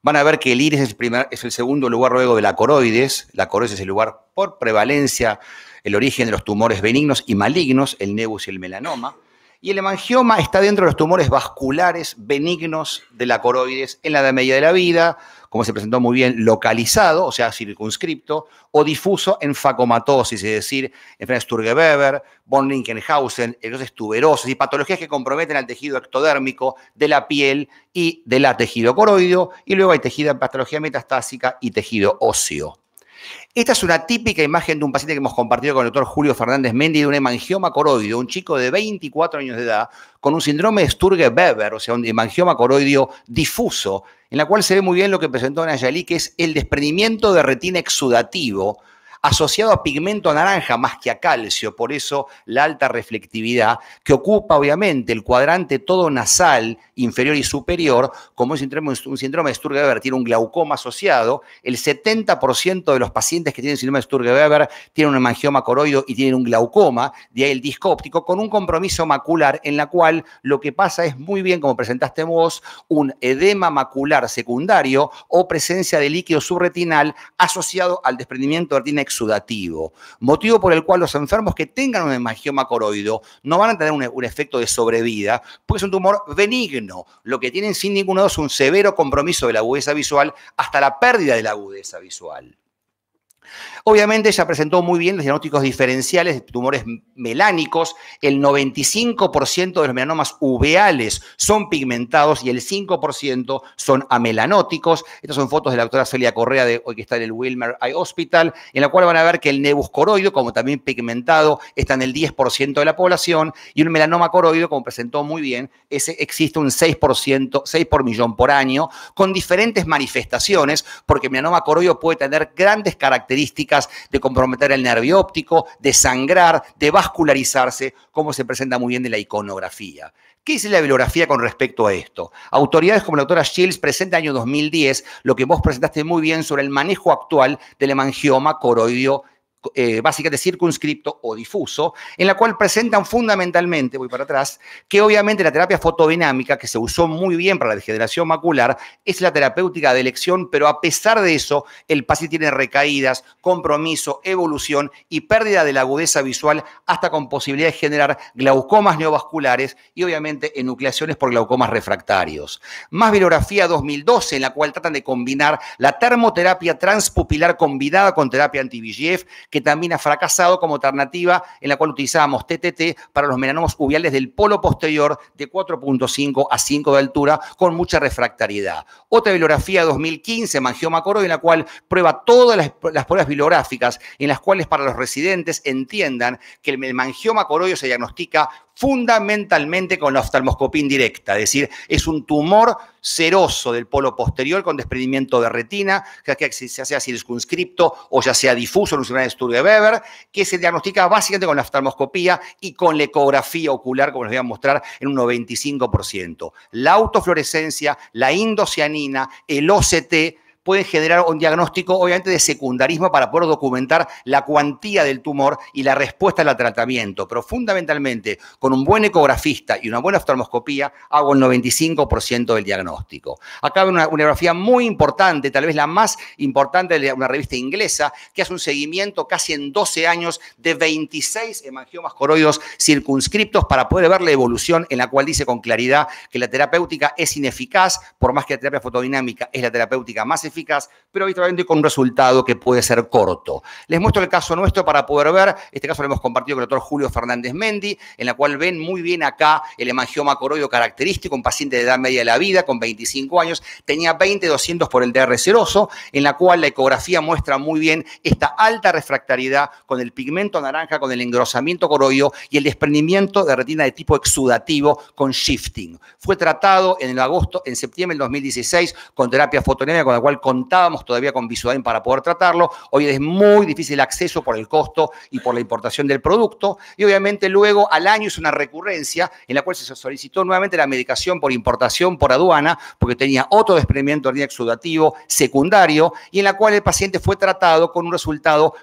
van a ver que el iris es el, es el segundo lugar luego de la coroides. La coroides es el lugar por prevalencia, el origen de los tumores benignos y malignos, el nebus y el melanoma. Y el hemangioma está dentro de los tumores vasculares benignos de la coroides en la edad media de la vida, como se presentó muy bien, localizado, o sea, circunscripto, o difuso en facomatosis, es decir, enfermedades Sturge-Weber, von Linkenhausen, entonces tuberosos y patologías que comprometen al tejido ectodérmico de la piel y del tejido coroideo, y luego hay en patología metastásica y tejido óseo. Esta es una típica imagen de un paciente que hemos compartido con el doctor Julio Fernández Mendi de un hemangioma coroideo, un chico de 24 años de edad con un síndrome de Sturge-Weber, o sea, un hemangioma coroideo difuso, en la cual se ve muy bien lo que presentó Nayali, que es el desprendimiento de retina exudativo asociado a pigmento naranja más que a calcio, por eso la alta reflectividad, que ocupa obviamente el cuadrante todo nasal, inferior y superior, como es un síndrome de Sturgeweber, tiene un glaucoma asociado. El 70% de los pacientes que tienen síndrome de Sturge-Weber tienen un hemangioma coroido y tienen un glaucoma, de ahí el discóptico, con un compromiso macular en la cual lo que pasa es muy bien, como presentaste vos, un edema macular secundario o presencia de líquido subretinal asociado al desprendimiento de retina sudativo, motivo por el cual los enfermos que tengan un hemangioma coroido no van a tener un, efecto de sobrevida, pues es un tumor benigno. Lo que tienen sin ninguno dos es un severo compromiso de la agudeza visual hasta la pérdida de la agudeza visual. Obviamente ella presentó muy bien los diagnósticos diferenciales de tumores melánicos. El 95% de los melanomas uveales son pigmentados y el 5% son amelanóticos. Estas son fotos de la doctora Celia Correa de hoy que está en el Wilmer Eye Hospital, en la cual van a ver que el coroido, como también pigmentado, está en el 10% de la población y un melanoma coroido, como presentó muy bien, ese existe un 6%, 6 por millón por año, con diferentes manifestaciones, porque el melanoma coroide puede tener grandes características de comprometer el nervio óptico, de sangrar, de vascularizarse, como se presenta muy bien en la iconografía. ¿Qué dice la bibliografía con respecto a esto? Autoridades como la doctora Shields presenta año 2010 lo que vos presentaste muy bien sobre el manejo actual del hemangioma coroideo eh, básicamente circunscripto o difuso, en la cual presentan fundamentalmente, voy para atrás, que obviamente la terapia fotodinámica, que se usó muy bien para la degeneración macular, es la terapéutica de elección, pero a pesar de eso, el paciente tiene recaídas, compromiso, evolución y pérdida de la agudeza visual, hasta con posibilidad de generar glaucomas neovasculares y obviamente enucleaciones por glaucomas refractarios. Más bibliografía 2012, en la cual tratan de combinar la termoterapia transpupilar combinada con terapia anti que también ha fracasado como alternativa en la cual utilizábamos TTT para los melanomas uviales del polo posterior de 4.5 a 5 de altura con mucha refractariedad. Otra bibliografía 2015, Mangioma Coro, en la cual prueba todas las, pruebas bibliográficas en las cuales para los residentes entiendan que el, el mangioma se diagnostica fundamentalmente con la oftalmoscopía indirecta, es decir, es un tumor seroso del polo posterior con desprendimiento de retina, ya sea circunscripto o ya sea difuso en un estudio de Weber, que se diagnostica básicamente con la oftalmoscopía y con la ecografía ocular, como les voy a mostrar, en un 95%. La autofluorescencia, la indocianina, el OCT, pueden generar un diagnóstico, obviamente, de secundarismo para poder documentar la cuantía del tumor y la respuesta al tratamiento. Pero fundamentalmente, con un buen ecografista y una buena oftalmoscopía, hago el 95% del diagnóstico. Acá hay una, una muy importante, tal vez la más importante de una revista inglesa, que hace un seguimiento casi en 12 años de 26 hemangiomas coroidos circunscriptos para poder ver la evolución en la cual dice con claridad que la terapéutica es ineficaz, por más que la terapia fotodinámica es la terapéutica más eficaz pero habitualmente con un resultado que puede ser corto. Les muestro el caso nuestro para poder ver, este caso lo hemos compartido con el doctor Julio Fernández Mendi, en la cual ven muy bien acá el hemangioma coroido característico, un paciente de edad media de la vida, con 25 años, tenía 20-200 por el DR seroso, en la cual la ecografía muestra muy bien esta alta refractariedad con el pigmento naranja, con el engrosamiento coroido y el desprendimiento de retina de tipo exudativo con shifting. Fue tratado en agosto, en septiembre del 2016 con terapia fotonémica, con la cual contábamos todavía con Visudain para poder tratarlo, hoy es muy difícil el acceso por el costo y por la importación del producto, y obviamente luego al año es una recurrencia en la cual se solicitó nuevamente la medicación por importación por aduana, porque tenía otro desprendimiento de exudativo secundario, y en la cual el paciente fue tratado con un resultado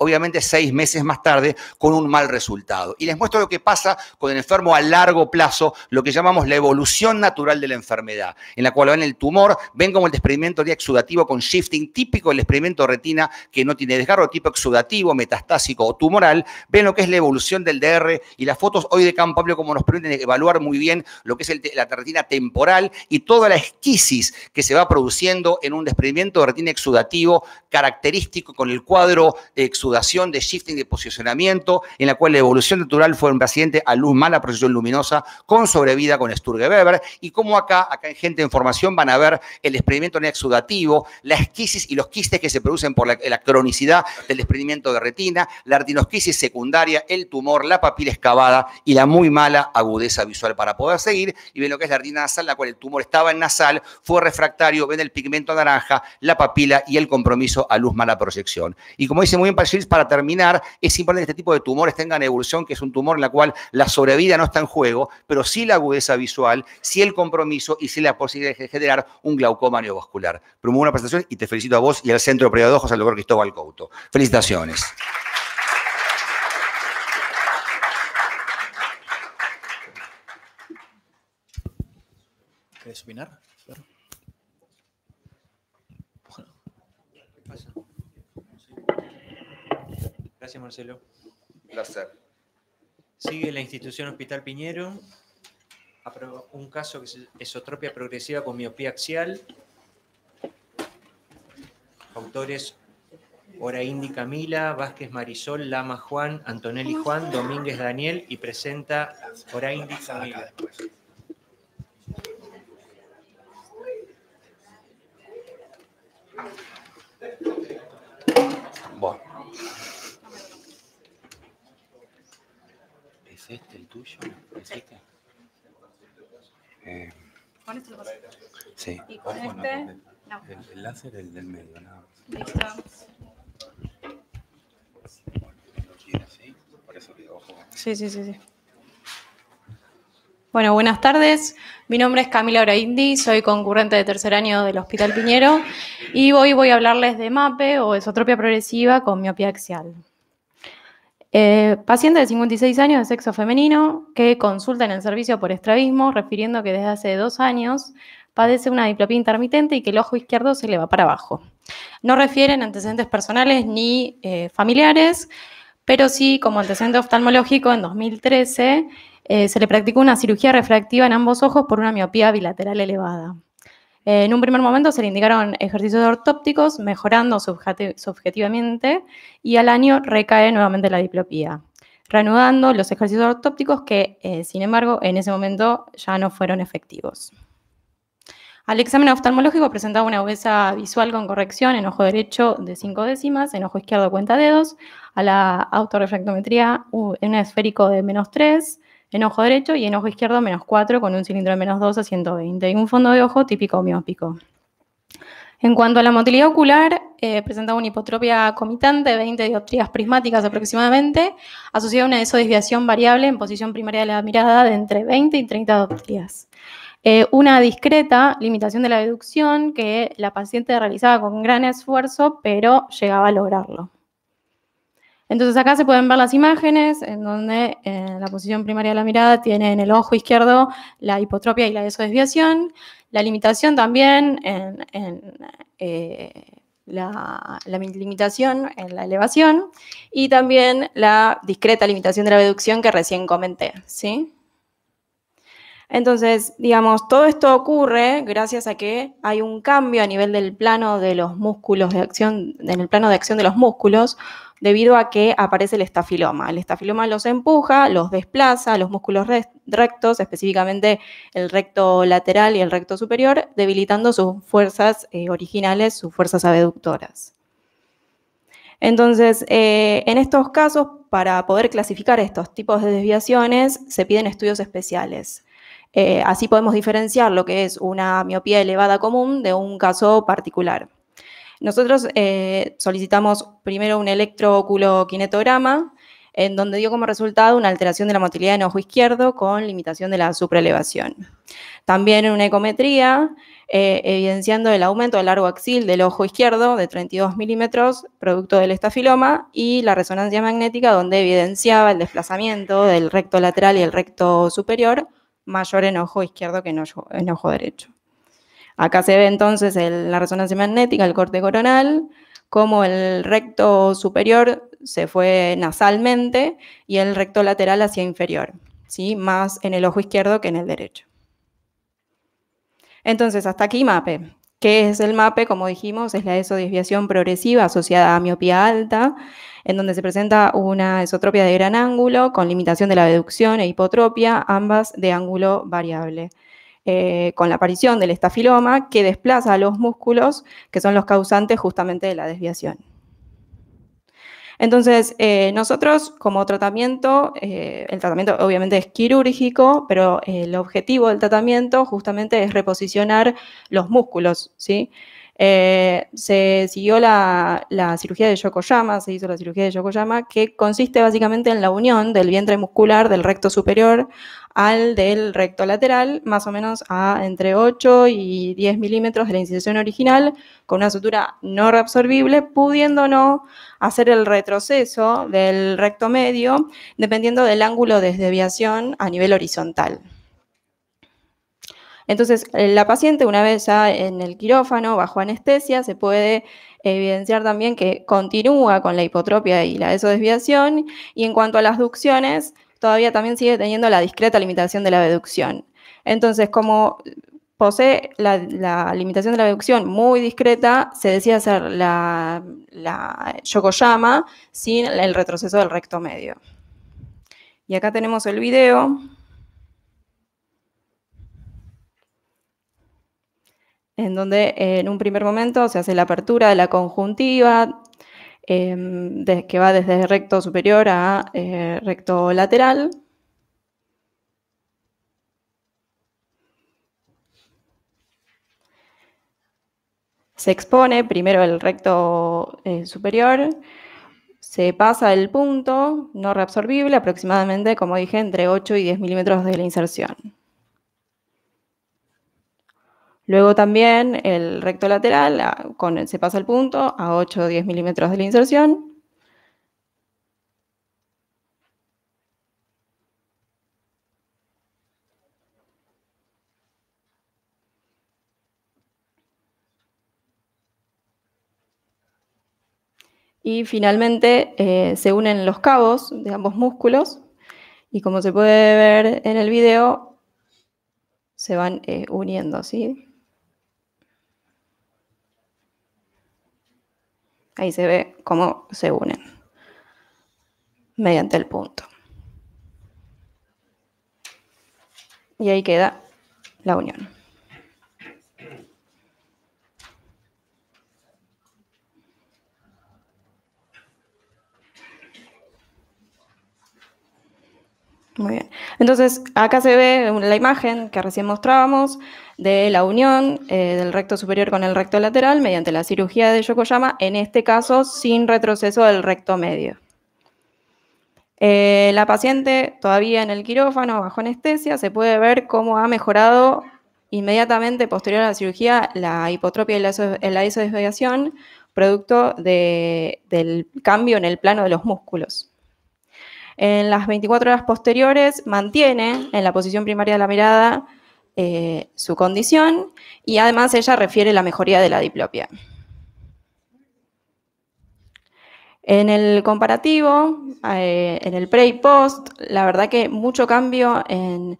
obviamente seis meses más tarde con un mal resultado. Y les muestro lo que pasa con el enfermo a largo plazo, lo que llamamos la evolución natural de la enfermedad, en la cual ven el tumor, ven como el desprendimiento de exudativo con shifting, típico del experimento retina que no tiene desgarro, tipo exudativo, metastásico o tumoral, ven lo que es la evolución del DR y las fotos hoy de Campo Amplio como nos permiten evaluar muy bien lo que es la retina temporal y toda la esquisis que se va produciendo en un desprendimiento de retina exudativo característico con el cuadro exudativo de shifting de posicionamiento, en la cual la evolución natural fue un paciente a luz mala, proyección luminosa, con sobrevida con Sturge Weber, y como acá, acá en Gente en Formación van a ver el desprendimiento exudativo, la esquisis y los quistes que se producen por la, cronicidad del desprendimiento de retina, la retinosquisis secundaria, el tumor, la papila excavada y la muy mala agudeza visual para poder seguir, y ven lo que es la retina nasal, la cual el tumor estaba en nasal, fue refractario, ven el pigmento naranja, la papila y el compromiso a luz mala proyección. Y como dice muy bien para terminar, es importante que este tipo de tumores tengan evolución, que es un tumor en el cual la sobrevida no está en juego, pero sí la agudeza visual, sí el compromiso y sí la posibilidad de generar un glaucoma neovascular. Promuevo una presentación y te felicito a vos y al Centro de Ojos, al doctor Cristóbal Couto. Felicitaciones. ¿Quieres opinar? ¿Qué pasa? Gracias, Marcelo. Un placer. Sigue la institución Hospital Piñero. Un caso que es esotropia progresiva con miopía axial. Autores Oraindi Camila, Vázquez Marisol, Lama Juan, Antonelli Juan, Domínguez Daniel y presenta Oraindi Camila. este el tuyo? ¿Es este? Eh, ¿Con este lo Sí. ¿Y con este? El, láser el del medio, nada Listo. ¿Sí? Sí, sí, sí, Bueno, buenas tardes. Mi nombre es Camila Oraindi, soy concurrente de tercer año del Hospital Piñero y hoy voy a hablarles de MAPE o esotropia progresiva con miopía axial. Eh, paciente de 56 años de sexo femenino que consulta en el servicio por estrabismo, refiriendo que desde hace dos años padece una diplopía intermitente y que el ojo izquierdo se le va para abajo. No refieren antecedentes personales ni eh, familiares, pero sí como antecedente oftalmológico en 2013 eh, se le practicó una cirugía refractiva en ambos ojos por una miopía bilateral elevada. Eh, en un primer momento se le indicaron ejercicios ortópticos, mejorando subjetivamente, y al año recae nuevamente la diplopía, reanudando los ejercicios ortópticos que, eh, sin embargo, en ese momento ya no fueron efectivos. Al examen oftalmológico presentaba una obesa visual con corrección en ojo derecho de 5 décimas, en ojo izquierdo cuenta dedos, a la autorrefractometría en un esférico de menos 3, en ojo derecho y en ojo izquierdo menos 4 con un cilindro de menos 2 a 120 y un fondo de ojo típico miópico. En cuanto a la motilidad ocular, eh, presentaba una hipotropia comitante, de 20 dioptrías prismáticas aproximadamente, asociada a una desviación variable en posición primaria de la mirada de entre 20 y 30 dioptrías. Eh, una discreta limitación de la deducción que la paciente realizaba con gran esfuerzo, pero llegaba a lograrlo. Entonces acá se pueden ver las imágenes en donde eh, la posición primaria de la mirada tiene en el ojo izquierdo la hipotropia y la desviación, la limitación también en, eh, la, limitación en la elevación y también la discreta limitación de la reducción que recién comenté, ¿sí? Entonces, digamos, todo esto ocurre gracias a que hay un cambio a nivel del plano de los músculos de acción, en el plano de acción de los músculos, debido a que aparece el estafiloma. El estafiloma los empuja, los desplaza, los músculos rectos, específicamente el recto lateral y el recto superior, debilitando sus fuerzas eh, originales, sus fuerzas abductoras. Entonces, eh, en estos casos, para poder clasificar estos tipos de desviaciones, se piden estudios especiales. Eh, así podemos diferenciar lo que es una miopía elevada común de un caso particular. Nosotros eh, solicitamos primero un kinetograma, en donde dio como resultado una alteración de la motilidad en ojo izquierdo con limitación de la supraelevación. También una ecometría, eh, evidenciando el aumento del largo axil del ojo izquierdo de 32 milímetros, producto del estafiloma, y la resonancia magnética, donde evidenciaba el desplazamiento del recto lateral y el recto superior, mayor en ojo izquierdo que en ojo derecho. Acá se ve entonces la resonancia magnética, el corte coronal, como el recto superior se fue nasalmente y el recto lateral hacia inferior, más en el ojo izquierdo que en el derecho. Entonces, hasta aquí MAPE. ¿Qué es el MAPE? Como dijimos, es la esodisviación progresiva asociada a miopía alta, en donde se presenta una esotropia de gran ángulo con limitación de la deducción e hipotropia, ambas de ángulo variable. Eh, con la aparición del estafiloma que desplaza a los músculos que son los causantes justamente de la desviación. Entonces, eh, nosotros como tratamiento, eh, el tratamiento obviamente es quirúrgico, pero el objetivo del tratamiento justamente es reposicionar los músculos, ¿sí? Eh, se siguió la, cirugía de Yokoyama, se hizo la cirugía de Yokoyama, que consiste básicamente en la unión del vientre muscular del recto superior al del recto lateral, más o menos a entre 8 y 10 milímetros de la incisión original, con una sutura no reabsorbible, pudiendo no hacer el retroceso del recto medio, dependiendo del ángulo de desviación a nivel horizontal. Entonces, la paciente, una vez ya en el quirófano, bajo anestesia, se puede evidenciar también que continúa con la hipotropia y la desodesviación. Y en cuanto a las ducciones, todavía también sigue teniendo la discreta limitación de la deducción. Entonces, como posee la, limitación de la deducción muy discreta, se decía hacer la, la Yokoyama sin el retroceso del recto medio. Y acá tenemos el video. en donde eh, en un primer momento se hace la apertura de la conjuntiva, em, que va desde recto superior a eh, recto lateral. Se expone primero el recto eh, superior, se pasa el punto no reabsorbible, aproximadamente, como dije, entre 8 y 10 milímetros de la inserción. Luego también el recto lateral ah, con, se pasa el punto a 8 o 10 milímetros de la inserción. Y finalmente eh, se unen los cabos de ambos músculos y como se puede ver en el video, se van eh, uniendo, así. Ahí se ve cómo se unen mediante el punto. Y ahí queda la unión. Muy bien. Entonces, acá se ve la imagen que recién mostrábamos de la unión eh, del recto superior con el recto lateral mediante la cirugía de Yokoyama, en este caso sin retroceso del recto medio. Eh, la paciente todavía en el quirófano bajo anestesia se puede ver cómo ha mejorado inmediatamente posterior a la cirugía la hipotropia y la, la producto del cambio en el plano de los músculos. En las 24 horas posteriores mantiene en la posición primaria de la mirada eh, su condición y además ella refiere la mejoría de la diplopia. En el comparativo, eh, en el pre y post, la verdad que mucho cambio en,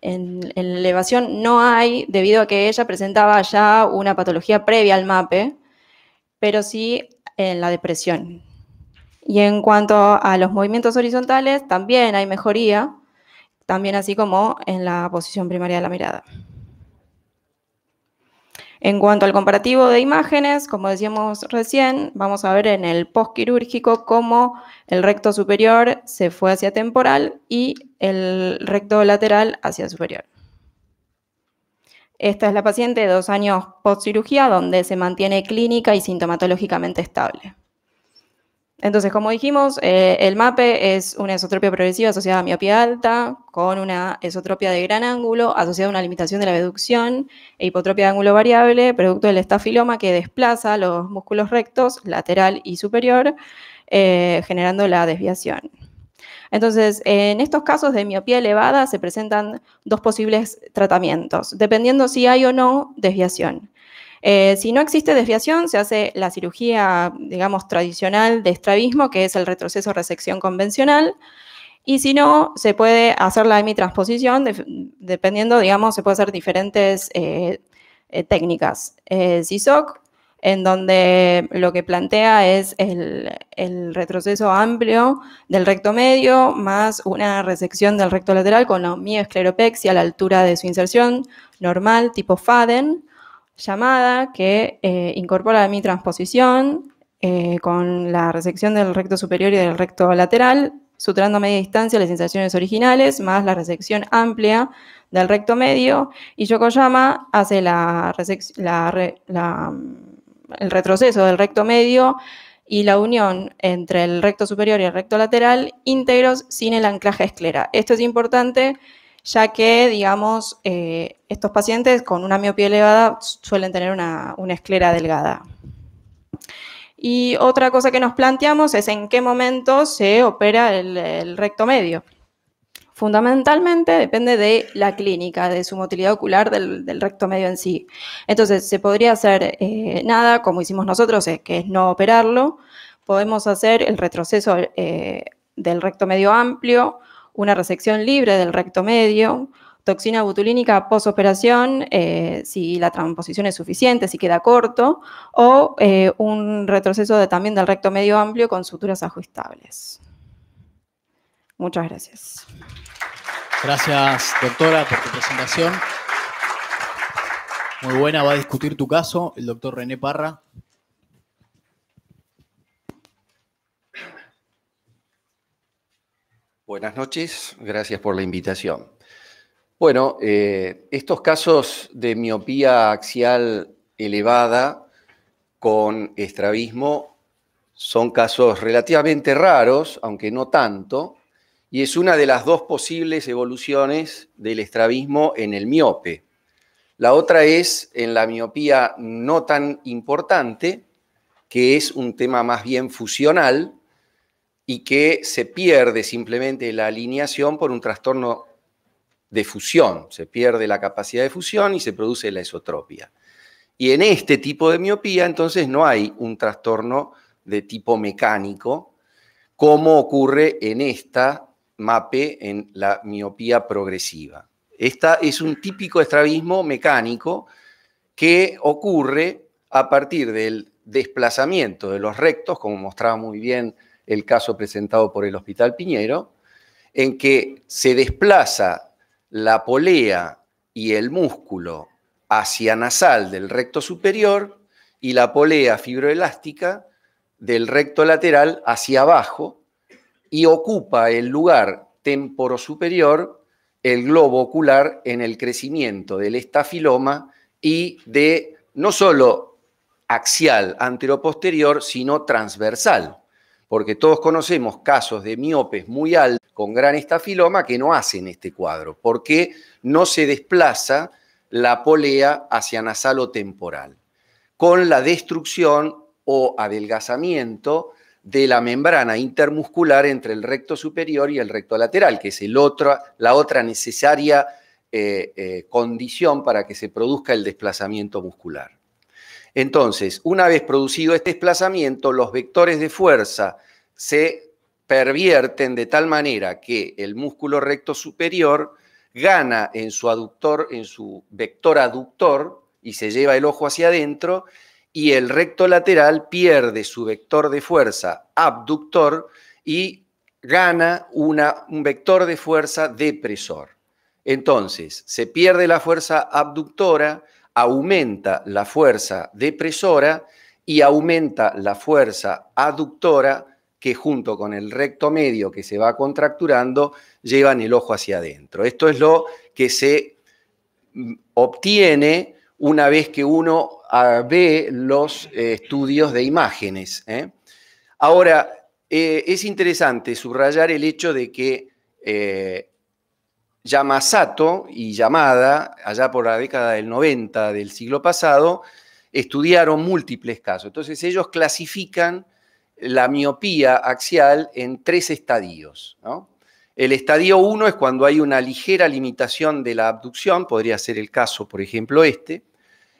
en, en, elevación no hay debido a que ella presentaba ya una patología previa al MAPE, pero sí en la depresión. Y en cuanto a los movimientos horizontales, también hay mejoría, también así como en la posición primaria de la mirada. En cuanto al comparativo de imágenes, como decíamos recién, vamos a ver en el postquirúrgico cómo el recto superior se fue hacia temporal y el recto lateral hacia superior. Esta es la paciente de dos años postcirugía, donde se mantiene clínica y sintomatológicamente estable. Entonces, como dijimos, eh, el MAPE es una esotropia progresiva asociada a miopía alta, con una esotropia de gran ángulo asociada a una limitación de la deducción e hipotropia de ángulo variable, producto del estafiloma que desplaza los músculos rectos, lateral y superior, eh, generando la desviación. Entonces, en estos casos de miopía elevada se presentan dos posibles tratamientos, dependiendo si hay o no desviación. Eh, si no existe desviación, se hace la cirugía, digamos, tradicional de estrabismo, que es el retroceso-resección convencional. Y si no, se puede hacer la hemitransposición, dependiendo, digamos, se puede hacer diferentes eh, eh, técnicas. CISOC, en donde lo que plantea es el, retroceso amplio del recto medio más una resección del recto lateral con la escleropexia a la altura de su inserción normal tipo FADEN llamada que eh, incorpora mi transposición eh, con la resección del recto superior y del recto lateral, suturando a media distancia las sensaciones originales, más la resección amplia del recto medio, y Yokoyama hace la, el retroceso del recto medio y la unión entre el recto superior y el recto lateral íntegros sin el anclaje esclera. Esto es importante ya que, digamos, eh, estos pacientes con una miopía elevada suelen tener una, esclera delgada. Y otra cosa que nos planteamos es en qué momento se opera el, recto medio. Fundamentalmente depende de la clínica, de su motilidad ocular del, recto medio en sí. Entonces, se podría hacer eh, nada, como hicimos nosotros, es que es no operarlo. Podemos hacer el retroceso eh, del recto medio amplio una resección libre del recto medio, toxina butulínica posoperación, operación, eh, si la transposición es suficiente, si queda corto, o eh, un retroceso de, también del recto medio amplio con suturas ajustables. Muchas gracias. Gracias, doctora, por tu presentación. Muy buena, va a discutir tu caso el doctor René Parra. Buenas noches, gracias por la invitación. Bueno, eh, estos casos de miopía axial elevada con estrabismo son casos relativamente raros, aunque no tanto, y es una de las dos posibles evoluciones del estrabismo en el miope. La otra es en la miopía no tan importante, que es un tema más bien fusional, y que se pierde simplemente la alineación por un trastorno de fusión, se pierde la capacidad de fusión y se produce la esotropia. Y en este tipo de miopía entonces no hay un trastorno de tipo mecánico como ocurre en esta MAPE, en la miopía progresiva. Esta es un típico estrabismo mecánico que ocurre a partir del desplazamiento de los rectos, como mostraba muy bien el caso presentado por el Hospital Piñero, en que se desplaza la polea y el músculo hacia nasal del recto superior y la polea fibroelástica del recto lateral hacia abajo y ocupa el lugar temporosuperior, el globo ocular en el crecimiento del estafiloma y de no solo axial anteroposterior, sino transversal porque todos conocemos casos de miopes muy altos con gran estafiloma que no hacen este cuadro, porque no se desplaza la polea hacia nasal o temporal, con la destrucción o adelgazamiento de la membrana intermuscular entre el recto superior y el recto lateral, que es la otra necesaria eh, eh, condición para que se produzca el desplazamiento muscular. Entonces, una vez producido este desplazamiento, los vectores de fuerza se pervierten de tal manera que el músculo recto superior gana en su aductor, en su vector aductor y se lleva el ojo hacia adentro y el recto lateral pierde su vector de fuerza abductor y gana un vector de fuerza depresor. Entonces, se pierde la fuerza abductora, aumenta la fuerza depresora y aumenta la fuerza aductora que junto con el recto medio que se va contracturando llevan el ojo hacia adentro. Esto es lo que se mm, obtiene una vez que uno ah, ve los eh, estudios de imágenes. ¿eh? Ahora, eh, es interesante subrayar el hecho de que Yamasato y Yamada, allá por la década del 90 del siglo pasado, estudiaron múltiples casos. Entonces ellos clasifican la miopía axial en tres estadios. El estadio 1 es cuando hay una ligera limitación de la abducción, podría ser el caso, por ejemplo, este.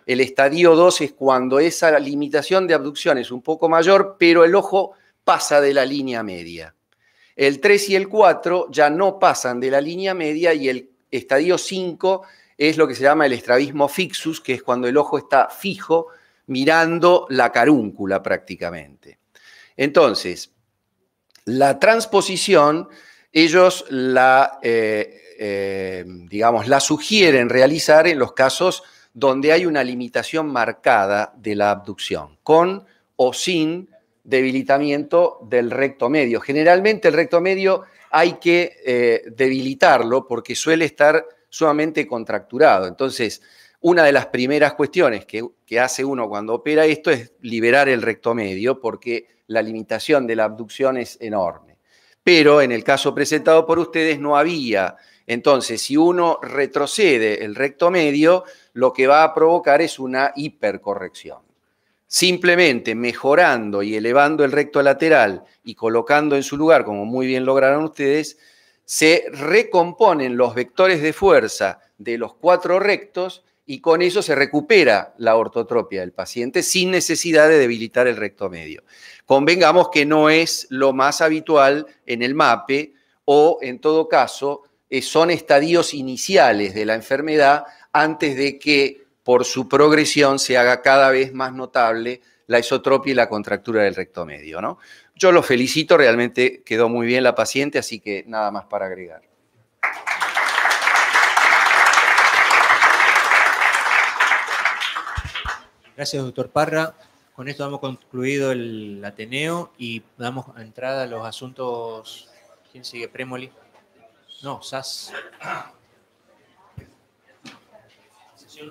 El estadio 2 es cuando esa limitación de abducción es un poco mayor, pero el ojo pasa de la línea media. El 3 y el 4 ya no pasan de la línea media y el estadio 5 es lo que se llama el estrabismo fixus, que es cuando el ojo está fijo mirando la carúncula prácticamente. Entonces, la transposición, ellos la, eh, eh, digamos, la sugieren realizar en los casos donde hay una limitación marcada de la abducción, con o sin debilitamiento del recto medio. Generalmente el recto medio hay que eh, debilitarlo porque suele estar sumamente contracturado. Entonces, una de las primeras cuestiones que, hace uno cuando opera esto es liberar el recto medio porque la limitación de la abducción es enorme. Pero en el caso presentado por ustedes no había. Entonces, si uno retrocede el recto medio, lo que va a provocar es una hipercorrección. Simplemente mejorando y elevando el recto lateral y colocando en su lugar, como muy bien lograron ustedes, se recomponen los vectores de fuerza de los cuatro rectos y con eso se recupera la ortotropia del paciente sin necesidad de debilitar el recto medio. Convengamos que no es lo más habitual en el MAPE o en todo caso eh, son estadios iniciales de la enfermedad antes de que por su progresión se haga cada vez más notable la isotropia y la contractura del recto medio. ¿no? Yo lo felicito, realmente quedó muy bien la paciente, así que nada más para agregar. Gracias, doctor Parra. Con esto hemos concluido el Ateneo y damos entrada a los asuntos. ¿Quién sigue? Premoli. No, SAS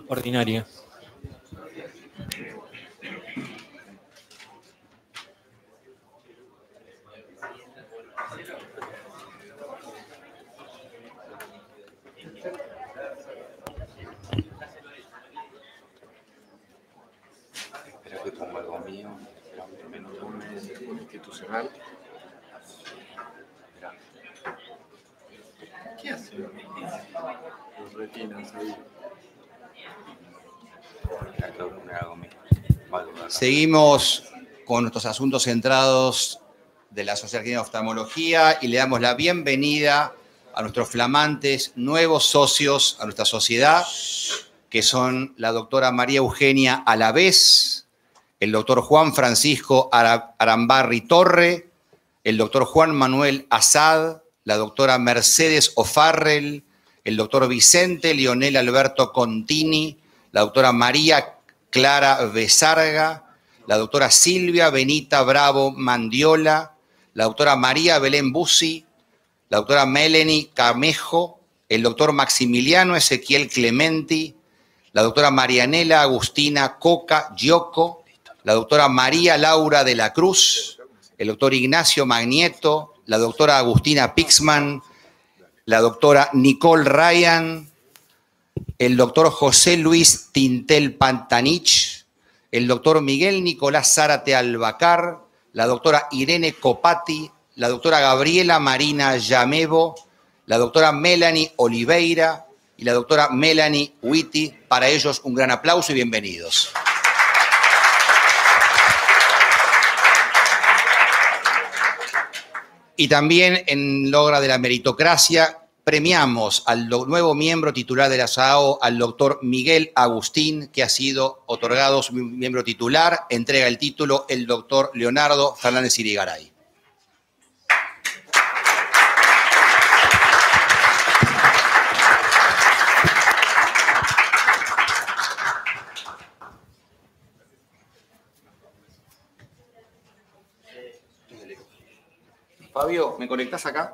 ordinaria. Espera que pongo algo mío, menos menú institucional. ¿Qué hace? Los retinas ahí. Seguimos con nuestros asuntos centrados de la Sociedad de Oftalmología y le damos la bienvenida a nuestros flamantes nuevos socios a nuestra sociedad, que son la doctora María Eugenia Alavés, el doctor Juan Francisco Arambarri Torre, el doctor Juan Manuel Asad, la doctora Mercedes O'Farrell, el doctor Vicente Lionel Alberto Contini, la doctora María Clara Besarga, la doctora Silvia Benita Bravo Mandiola, la doctora María Belén Busi, la doctora Melanie Camejo, el doctor Maximiliano Ezequiel Clementi, la doctora Marianela Agustina Coca Gioco, la doctora María Laura de la Cruz, el doctor Ignacio Magnieto, la doctora Agustina Pixman, la doctora Nicole Ryan, el doctor José Luis Tintel Pantanich, el doctor Miguel Nicolás Zárate Albacar, la doctora Irene Copati, la doctora Gabriela Marina Llamevo, la doctora Melanie Oliveira y la doctora Melanie Witti. Para ellos un gran aplauso y bienvenidos. Y también en logra de la meritocracia premiamos al nuevo miembro titular de la SAO, al doctor Miguel Agustín, que ha sido otorgado su miembro titular. Entrega el título el doctor Leonardo Fernández Irigaray. Fabio, ¿me conectás acá?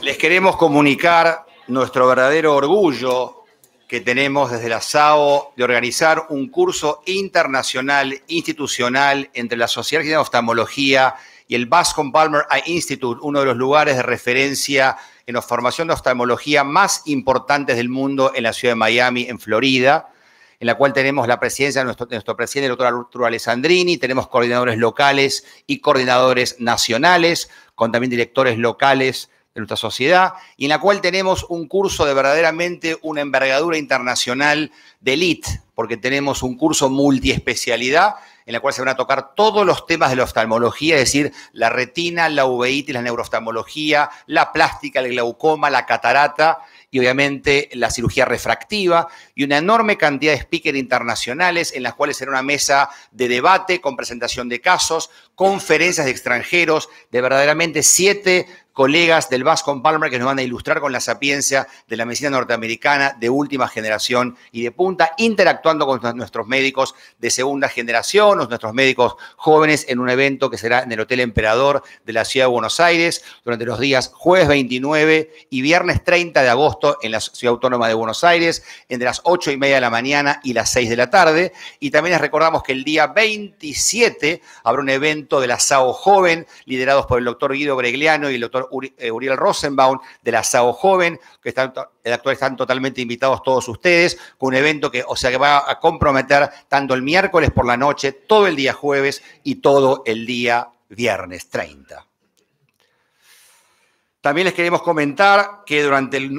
Les queremos comunicar nuestro verdadero orgullo que tenemos desde la SAO de organizar un curso internacional, institucional, entre la Sociedad de Oftalmología y el Bascom Palmer Eye Institute, uno de los lugares de referencia en la formación de oftalmología más importantes del mundo en la ciudad de Miami, en Florida, en la cual tenemos la presidencia de nuestro, presidente, el doctor Alessandrini, tenemos coordinadores locales y coordinadores nacionales, con también directores locales de nuestra sociedad, y en la cual tenemos un curso de verdaderamente una envergadura internacional de elite, porque tenemos un curso multiespecialidad en la cual se van a tocar todos los temas de la oftalmología, es decir, la retina, la uveitis, la neurooftalmología, la plástica, el glaucoma, la catarata y obviamente la cirugía refractiva y una enorme cantidad de speakers internacionales en las cuales será una mesa de debate con presentación de casos, conferencias de extranjeros de verdaderamente siete colegas del Vascon Palmer que nos van a ilustrar con la sapiencia de la medicina norteamericana de última generación y de punta, interactuando con nuestros médicos de segunda generación, nuestros médicos jóvenes en un evento que será en el Hotel Emperador de la Ciudad de Buenos Aires durante los días jueves 29 y viernes 30 de agosto en la Ciudad Autónoma de Buenos Aires, entre las 8 y media de la mañana y las 6 de la tarde. Y también les recordamos que el día 27 habrá un evento de la SAO Joven, liderados por el doctor Guido Bregliano y el doctor eh, Uriel Rosenbaum de la SAO Joven, que están, el actual están totalmente invitados todos ustedes, con un evento que, o sea, que va a comprometer tanto el miércoles por la noche, todo el día jueves y todo el día viernes 30. También les queremos comentar que durante el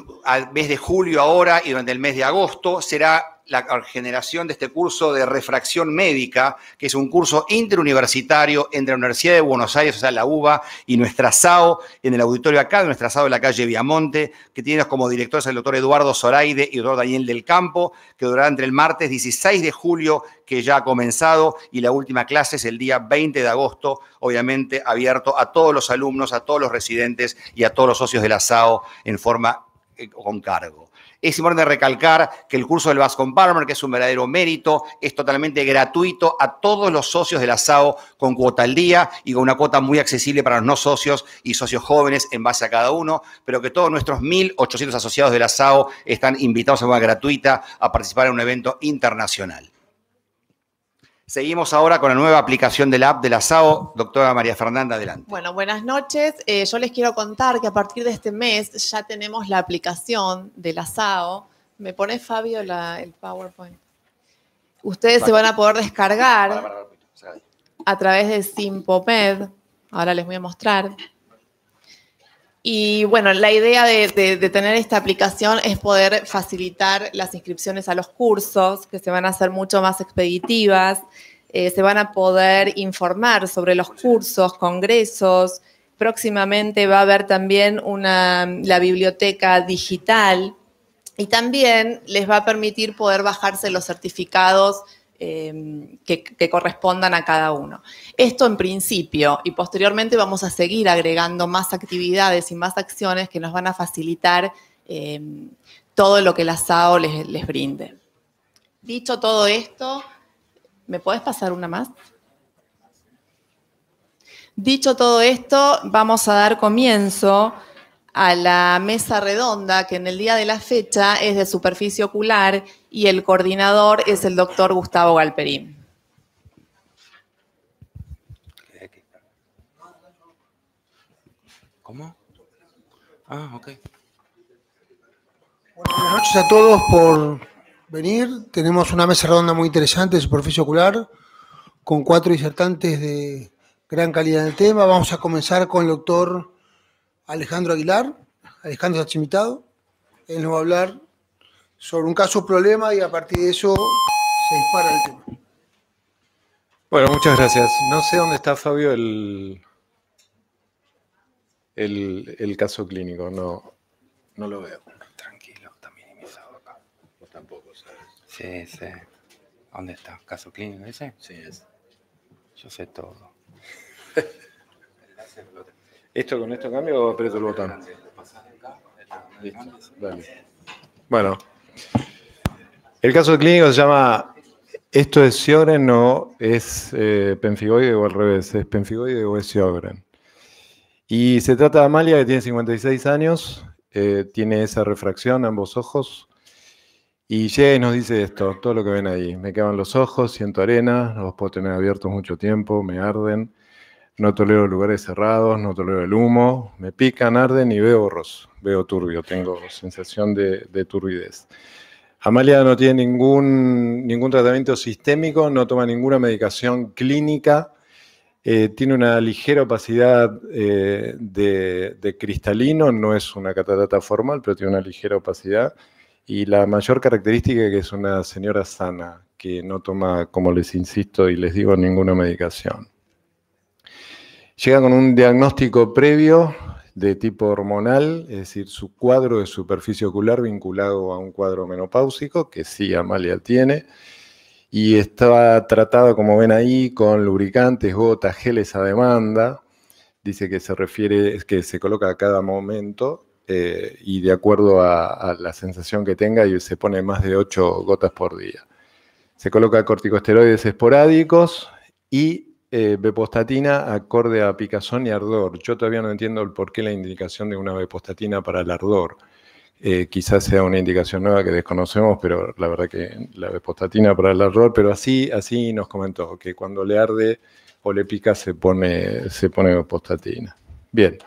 mes de julio ahora y durante el mes de agosto será la generación de este curso de refracción médica, que es un curso interuniversitario entre la Universidad de Buenos Aires, o sea, la UBA, y nuestra SAO, en el auditorio acá, de nuestra SAO de la calle Viamonte, que tiene como directores al doctor Eduardo Zoraide y el doctor Daniel del Campo, que durará entre el martes 16 de julio, que ya ha comenzado, y la última clase es el día 20 de agosto, obviamente abierto a todos los alumnos, a todos los residentes y a todos los socios de la SAO en forma eh, con cargo. Es importante recalcar que el curso del Vasco Palmer, que es un verdadero mérito, es totalmente gratuito a todos los socios de la SAO con cuota al día y con una cuota muy accesible para los no socios y socios jóvenes en base a cada uno, pero que todos nuestros 1.800 asociados de la SAO están invitados de forma gratuita a participar en un evento internacional. Seguimos ahora con la nueva aplicación del app de la SAO. Doctora María Fernanda, adelante. Bueno, buenas noches. Eh, yo les quiero contar que a partir de este mes ya tenemos la aplicación de la SAO. ¿Me pone Fabio la, el PowerPoint? Ustedes se van a poder descargar a través de Simpomed. Ahora les voy a mostrar. Y bueno, la idea de, tener esta aplicación es poder facilitar las inscripciones a los cursos, que se van a hacer mucho más expeditivas, eh, se van a poder informar sobre los cursos, congresos. Próximamente va a haber también una, la biblioteca digital y también les va a permitir poder bajarse los certificados Em, que, correspondan a cada uno. Esto en principio y posteriormente vamos a seguir agregando más actividades y más acciones que nos van a facilitar em, todo lo que la SAO les, les brinde. Dicho todo esto, ¿me puedes pasar una más? Dicho todo esto, vamos a dar comienzo a la mesa redonda que en el día de la fecha es de superficie ocular y el coordinador es el doctor Gustavo Galperín. ¿Cómo? Ah, ok. buenas noches a todos por venir. Tenemos una mesa redonda muy interesante de superficie ocular con cuatro disertantes de gran calidad el tema. Vamos a comenzar con el doctor Alejandro Aguilar. Alejandro está invitado. Él nos va a hablar sobre un caso problema y a partir de eso se dispara el tema. Bueno, muchas gracias. No sé dónde está Fabio el, el, caso clínico, no, lo veo. Tranquilo, está minimizado acá. Vos tampoco, ¿sabes? Sí, sí. ¿Dónde está? ¿Caso clínico ese? Sí, es. Yo sé todo. ¿Esto con esto cambio o aprieto el botón? Listo, Bueno, el caso clínico se llama ¿esto es Sjogren o es eh, penfigoide o al revés? ¿Es penfigoide o es Sjogren? Y se trata de Amalia que tiene 56 años, eh, tiene esa refracción en ambos ojos. Y y nos dice esto, todo lo que ven ahí. Me quedan los ojos, siento arena, los puedo tener abiertos mucho tiempo, me arden. No tolero lugares cerrados, no tolero el humo, me pican, arden y veo borroso, veo turbio, tengo sensación de, turbidez. Amalia no tiene ningún, ningún tratamiento sistémico, no toma ninguna medicación clínica, eh, tiene una ligera opacidad eh, de, de, cristalino, no es una catarata formal, pero tiene una ligera opacidad. Y la mayor característica es que es una señora sana, que no toma, como les insisto y les digo, ninguna medicación. Llega con un diagnóstico previo de tipo hormonal, es decir, su cuadro de superficie ocular vinculado a un cuadro menopáusico, que sí Amalia tiene, y está tratado, como ven ahí, con lubricantes, gotas, geles a demanda. Dice que se refiere, es que se coloca a cada momento eh, y de acuerdo a, a, la sensación que tenga y se pone más de 8 gotas por día. Se coloca corticosteroides esporádicos y bepostatina eh, acorde a picazón y ardor. Yo todavía no entiendo el por qué la indicación de una bepostatina para el ardor. Eh, quizás sea una indicación nueva que desconocemos, pero la verdad que la bepostatina para el ardor, pero así, así nos comentó, que cuando le arde o le pica se pone, se pone bepostatina. Bien,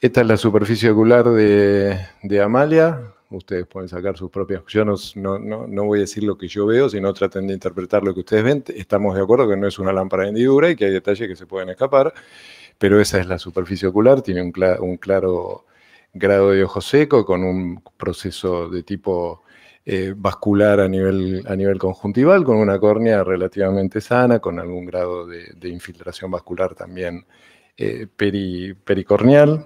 esta es la superficie ocular de, de Amalia, ustedes pueden sacar sus propias. Yo no, voy a decir lo que yo veo, sino traten de interpretar lo que ustedes ven. Estamos de acuerdo que no es una lámpara de hendidura y que hay detalles que se pueden escapar, pero esa es la superficie ocular, tiene un, claro grado de ojo seco con un proceso de tipo eh, vascular a nivel, a nivel conjuntival, con una córnea relativamente sana, con algún grado de, infiltración vascular también eh, pericorneal.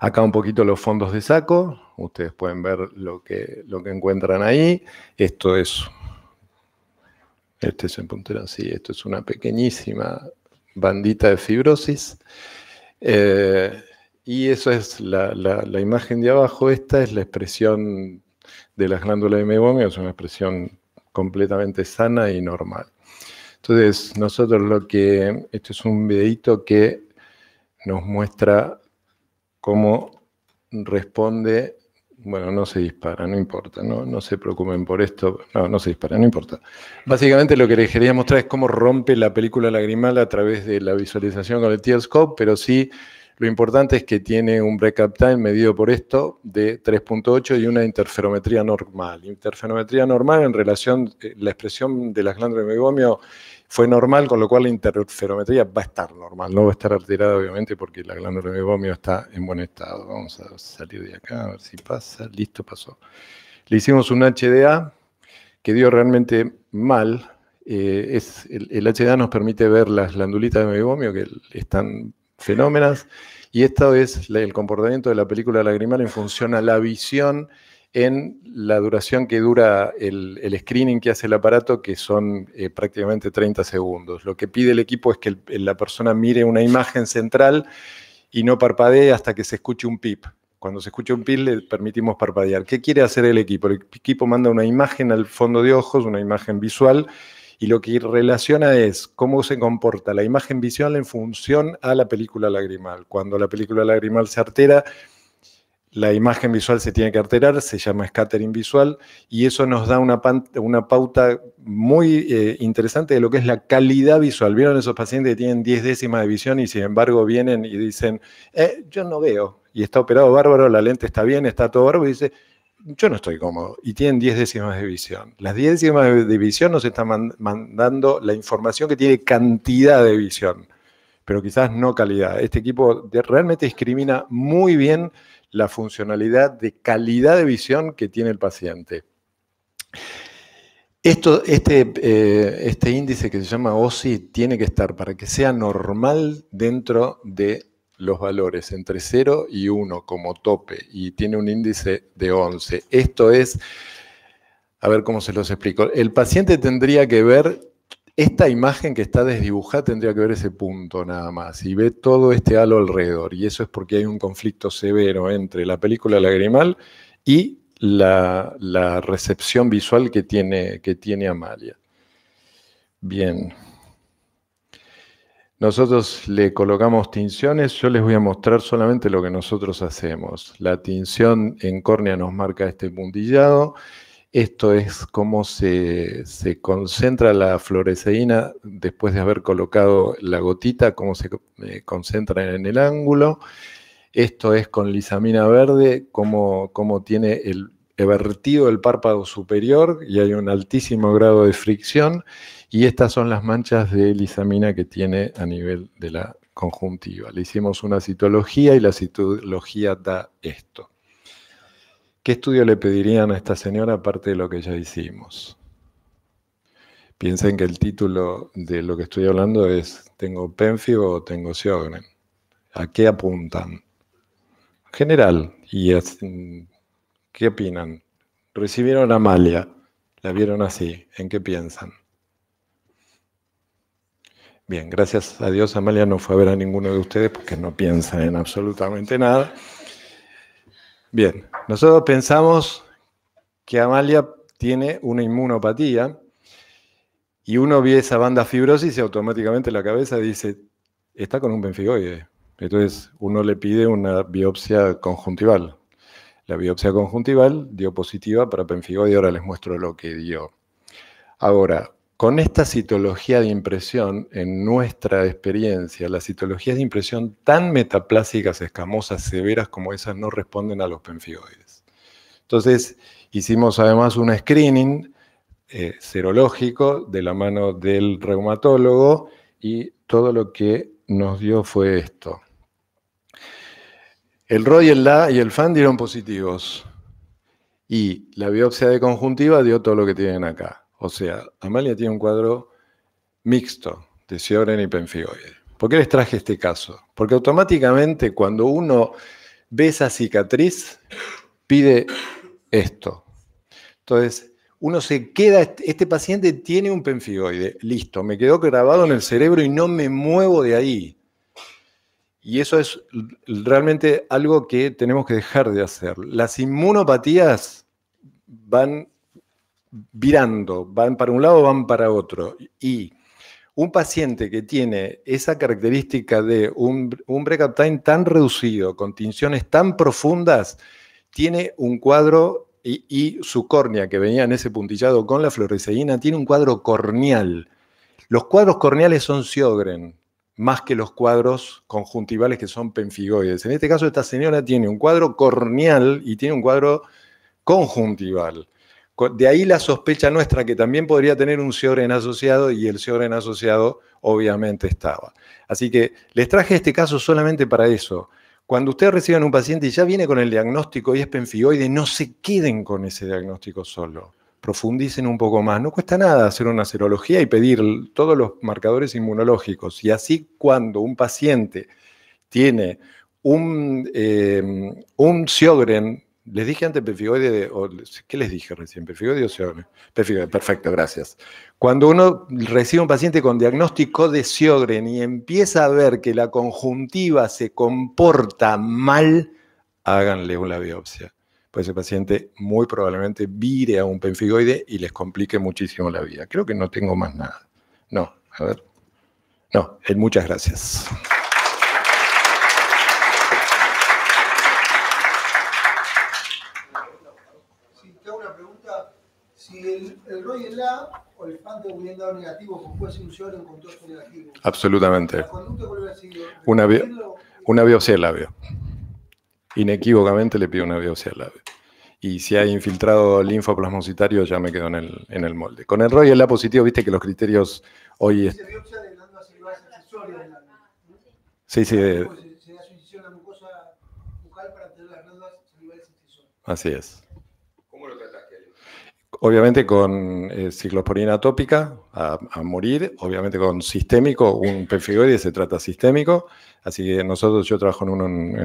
Acá un poquito los fondos de saco. Ustedes pueden ver lo que, lo que encuentran ahí. Esto es... Este es un puntero, esto es una pequeñísima bandita de fibrosis. Eh, y eso es la, imagen de abajo. Esta es la expresión de las glándulas de Meibomio. es una expresión completamente sana y normal. Entonces, nosotros lo que, este es un videito que nos muestra cómo responde, bueno, no se dispara, no importa, no, no se preocupen por esto, no, no se dispara, no importa. Básicamente lo que les quería mostrar es cómo rompe la película lagrimal a través de la visualización con el t pero sí lo importante es que tiene un up time medido por esto de 3.8 y una interferometría normal. Interferometría normal en relación, eh, la expresión de las glándulas de megomio fue normal, con lo cual la interferometría va a estar normal, no va a estar alterada obviamente porque la glándula de bomio está en buen estado. Vamos a salir de acá, a ver si pasa, listo, pasó. Le hicimos un HDA que dio realmente mal. Eh, es, el, HDA nos permite ver las glandulitas de meibomio que están fenómenas y esto es el comportamiento de la película lagrimal en función a la visión en la duración que dura el, screening que hace el aparato, que son eh, prácticamente 30 segundos. Lo que pide el equipo es que la persona mire una imagen central y no parpadee hasta que se escuche un pip. Cuando se escucha un pip le permitimos parpadear. ¿Qué quiere hacer el equipo? El equipo manda una imagen al fondo de ojos, una imagen visual, y lo que relaciona es cómo se comporta la imagen visual en función a la película lagrimal. Cuando la película lagrimal se altera, la imagen visual se tiene que alterar, se llama scattering visual, y eso nos da una, pauta muy eh, interesante de lo que es la calidad visual. ¿Vieron esos pacientes que tienen 10 décimas de visión y sin embargo vienen y dicen, eh, yo no veo, y está operado bárbaro, la lente está bien, está todo bárbaro, y dice, yo no estoy cómodo, y tienen 10 décimas de visión. Las 10 décimas de visión nos están mandando la información que tiene cantidad de visión pero quizás no calidad. Este equipo realmente discrimina muy bien la funcionalidad de calidad de visión que tiene el paciente. Esto, este, eh, este índice que se llama OSI tiene que estar para que sea normal dentro de los valores entre 0 y 1 como tope y tiene un índice de 11. Esto es, a ver cómo se los explico, el paciente tendría que ver esta imagen que está desdibujada tendría que ver ese punto nada más y ve todo este halo alrededor. Y eso es porque hay un conflicto severo entre la película lagrimal y la, recepción visual que tiene, que tiene Amalia. Bien. Nosotros le colocamos tinciones, yo les voy a mostrar solamente lo que nosotros hacemos. La tinción en córnea nos marca este puntillado esto es cómo se, concentra la floreceína después de haber colocado la gotita, cómo se eh, concentra en el ángulo. Esto es con lisamina verde, cómo, tiene el vertido el párpado superior y hay un altísimo grado de fricción y estas son las manchas de lisamina que tiene a nivel de la conjuntiva. Le hicimos una citología y la citología da esto. ¿Qué estudio le pedirían a esta señora aparte de lo que ya hicimos? Piensen que el título de lo que estoy hablando es ¿Tengo pénfigo o tengo Siognen? ¿A qué apuntan? General, y ¿qué opinan? Recibieron a Amalia, la vieron así, ¿en qué piensan? Bien, gracias a Dios Amalia no fue a ver a ninguno de ustedes porque no piensan en absolutamente nada. Bien, nosotros pensamos que Amalia tiene una inmunopatía y uno ve esa banda fibrosis y automáticamente la cabeza dice, está con un penfigoide. Entonces uno le pide una biopsia conjuntival. La biopsia conjuntival dio positiva para penfigoide, ahora les muestro lo que dio. Ahora, con esta citología de impresión, en nuestra experiencia, las citologías de impresión tan metaplásicas, escamosas, severas como esas no responden a los penfioides. Entonces, hicimos además un screening eh, serológico de la mano del reumatólogo y todo lo que nos dio fue esto. El y el LA y el FAN dieron positivos y la biopsia de conjuntiva dio todo lo que tienen acá. O sea, Amalia tiene un cuadro mixto de Siobren y Penfigoide. ¿Por qué les traje este caso? Porque automáticamente cuando uno ve esa cicatriz, pide esto. Entonces, uno se queda, este, este paciente tiene un penfigoide, listo, me quedó grabado en el cerebro y no me muevo de ahí. Y eso es realmente algo que tenemos que dejar de hacer. Las inmunopatías van virando, van para un lado, van para otro. Y un paciente que tiene esa característica de un, un breakup time tan reducido, con tinciones tan profundas, tiene un cuadro y, su córnea, que venía en ese puntillado con la fluoresceína, tiene un cuadro corneal. Los cuadros corneales son siogren más que los cuadros conjuntivales que son penfigoides. En este caso, esta señora tiene un cuadro corneal y tiene un cuadro conjuntival. De ahí la sospecha nuestra que también podría tener un Sjogren asociado y el Sjogren asociado obviamente estaba. Así que les traje este caso solamente para eso. Cuando ustedes reciban un paciente y ya viene con el diagnóstico y es penfioide, no se queden con ese diagnóstico solo. Profundicen un poco más. No cuesta nada hacer una serología y pedir todos los marcadores inmunológicos. Y así cuando un paciente tiene un, eh, les dije antes perfigoide, ¿qué les dije recién? Perfigoide o perfecto, gracias. Cuando uno recibe un paciente con diagnóstico de Sjögren y empieza a ver que la conjuntiva se comporta mal, háganle una biopsia. Pues ese paciente muy probablemente vire a un penfigoide y les complique muchísimo la vida. Creo que no tengo más nada. No, a ver. No, eh, muchas gracias. El ROI en la o el fanto muy dado negativo, con cuál en el uso de negativo. Absolutamente. Una biopsia del labio. Inequívocamente le pido una biopsia del labio. Y si ha infiltrado linfoplasmositario ya me quedo en el molde. Con el ROI en positivo, viste que los criterios hoy es... ¿Se da su inicio en la mucosa bucal para tener las glándulas y las glándulas Así es. Obviamente con eh, ciclosporina tópica a, morir, obviamente con sistémico, un penfigoide se trata sistémico, así que nosotros, yo trabajo en,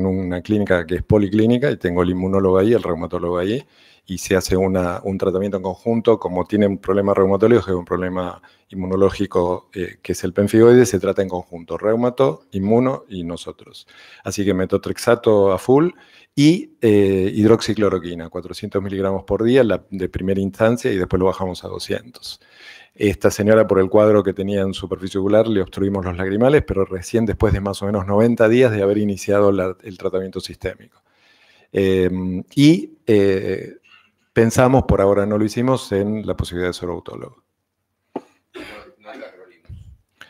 una clínica que es policlínica y tengo el inmunólogo ahí, el reumatólogo ahí, y se hace un tratamiento en conjunto, como tiene un problema reumatológico, un problema inmunológico eh, que es el penfigoide, se trata en conjunto, reumato, inmuno y nosotros. Así que metotrexato a full y eh, hidroxicloroquina, 400 miligramos por día de primera instancia y después lo bajamos a 200. Esta señora, por el cuadro que tenía en superficie ocular, le obstruimos los lagrimales, pero recién después de más o menos 90 días de haber iniciado el tratamiento sistémico. Em, y eh, pensamos, por ahora no lo hicimos, en la posibilidad de ser autólogo.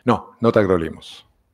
No, no tacrolimos.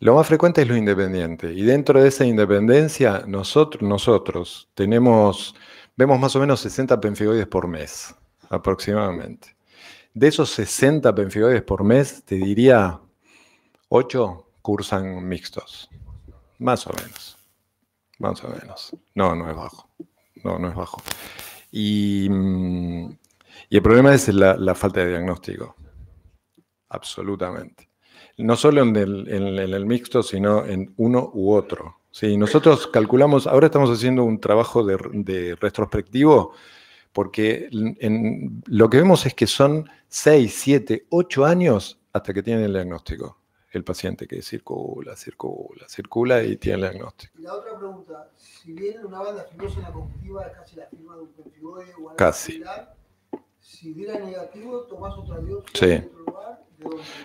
Lo más frecuente es lo independiente y dentro de esa independencia nosotros, nosotros tenemos, vemos más o menos 60 penfigoides por mes aproximadamente. De esos 60 penfigoides por mes, te diría 8 cursan mixtos, más o menos. Más o menos. No, no es bajo. No, no es bajo. Y, mm, y el problema es la, falta de diagnóstico. Absolutamente no solo en el, en, el, mixto, sino en uno u otro. Sí, nosotros calculamos, ahora estamos haciendo un trabajo de, de retrospectivo, porque en, lo que vemos es que son 6, 7, 8 años hasta que tienen el diagnóstico. El paciente que circula, circula, circula y tiene el diagnóstico. Y La otra pregunta, si bien una banda fibrosa en la cognitiva, es casi la firma de un o algo casi. similar, si diera negativo, tomás otra diosa sí. otro lugar.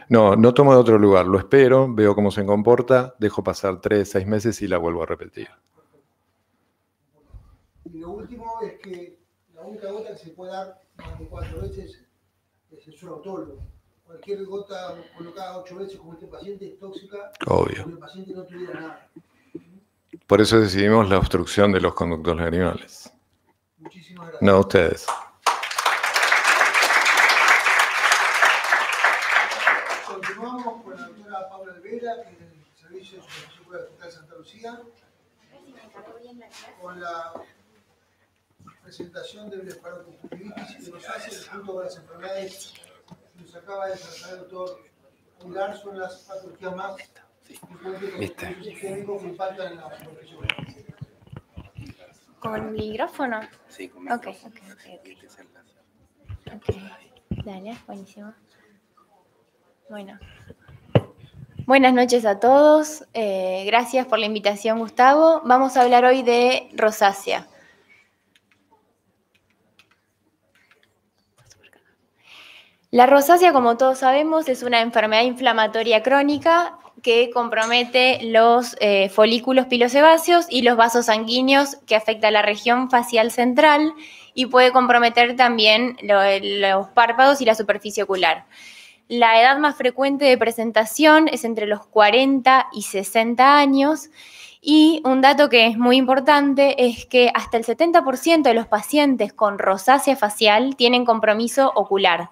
no, no tomo de otro lugar, lo espero, veo cómo se comporta, dejo pasar tres, seis meses y la vuelvo a repetir. Y lo último es que la única gota que se puede dar más de cuatro veces es el suelo autólogo. Cualquier gota colocada ocho veces como este paciente es tóxica, Obvio. el paciente no tuviera nada. Por eso decidimos la obstrucción de los conductos animales. Muchísimas gracias. No, ustedes. la presentación del blefaroconjuntivitis que nos hace el junto de las enfermedades que nos acaba de tratar el doctor Ular son las patologías más ¿Viste? que impactan en la profesión. ¿Con micrófono? Sí, con micrófono. Ok, ok, ok. Este okay. Dale, buenísimo. Bueno. Buenas noches a todos. Eh, gracias por la invitación, Gustavo. Vamos a hablar hoy de rosácea. La rosácea, como todos sabemos, es una enfermedad inflamatoria crónica que compromete los eh, folículos pilosebáceos y los vasos sanguíneos que afecta a la región facial central y puede comprometer también los párpados y la superficie ocular. La edad más frecuente de presentación es entre los 40 y 60 años. Y un dato que es muy importante es que hasta el 70% de los pacientes con rosácea facial tienen compromiso ocular.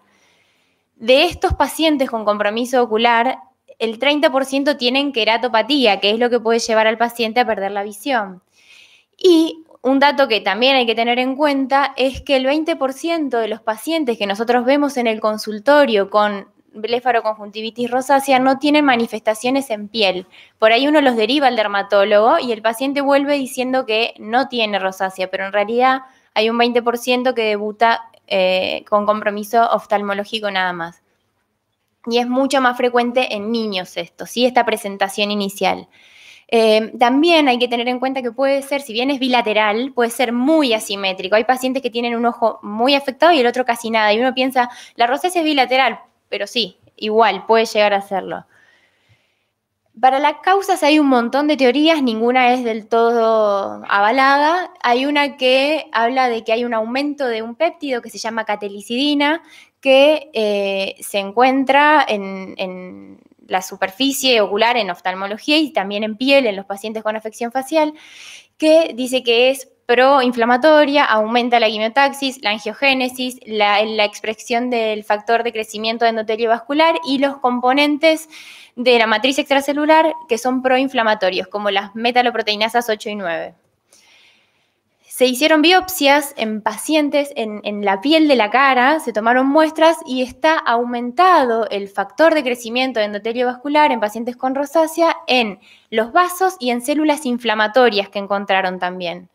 De estos pacientes con compromiso ocular, el 30% tienen queratopatía, que es lo que puede llevar al paciente a perder la visión. Y un dato que también hay que tener en cuenta es que el 20% de los pacientes que nosotros vemos en el consultorio con blefaroconjuntivitis rosácea no tienen manifestaciones en piel. Por ahí uno los deriva al dermatólogo y el paciente vuelve diciendo que no tiene rosácea, pero en realidad hay un 20% que debuta eh, con compromiso oftalmológico nada más. Y es mucho más frecuente en niños esto, ¿sí? Esta presentación inicial. Eh, también hay que tener en cuenta que puede ser, si bien es bilateral, puede ser muy asimétrico. Hay pacientes que tienen un ojo muy afectado y el otro casi nada. Y uno piensa, la rosácea es bilateral, pero sí, igual puede llegar a hacerlo. Para las causas hay un montón de teorías, ninguna es del todo avalada. Hay una que habla de que hay un aumento de un péptido que se llama catelicidina, que eh, se encuentra en, en, la superficie ocular, en oftalmología y también en piel, en los pacientes con afección facial, que dice que es proinflamatoria, aumenta la quimiotaxis, la angiogénesis, la, expresión del factor de crecimiento endotelio vascular y los componentes de la matriz extracelular que son proinflamatorios, como las metaloproteinasas 8 y 9. Se hicieron biopsias en pacientes en, en la piel de la cara, se tomaron muestras y está aumentado el factor de crecimiento de endotelio vascular en pacientes con rosácea en los vasos y en células inflamatorias que encontraron también.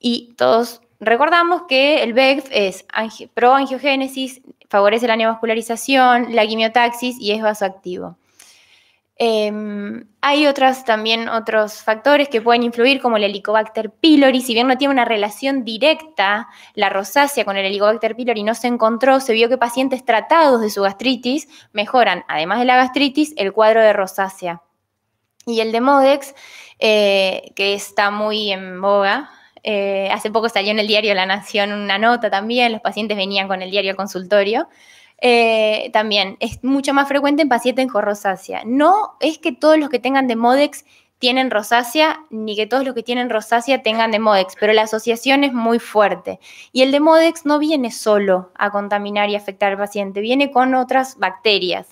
Y todos recordamos que el BEGF es proangiogénesis, favorece la neovascularización, la quimiotaxis y es vasoactivo. Em, hay otras, también otros factores que pueden influir, como el Helicobacter pylori. Si bien no tiene una relación directa la rosácea con el Helicobacter pylori, no se encontró, se vio que pacientes tratados de su gastritis mejoran, además de la gastritis, el cuadro de rosácea. Y el de Modex, eh, que está muy en boga eh, hace poco salió en el diario La Nación una nota también, los pacientes venían con el diario al consultorio. Eh, también es mucho más frecuente en pacientes con rosácea. No es que todos los que tengan demodex tienen rosácea, ni que todos los que tienen rosácea tengan demodex, pero la asociación es muy fuerte. Y el demodex no viene solo a contaminar y afectar al paciente, viene con otras bacterias.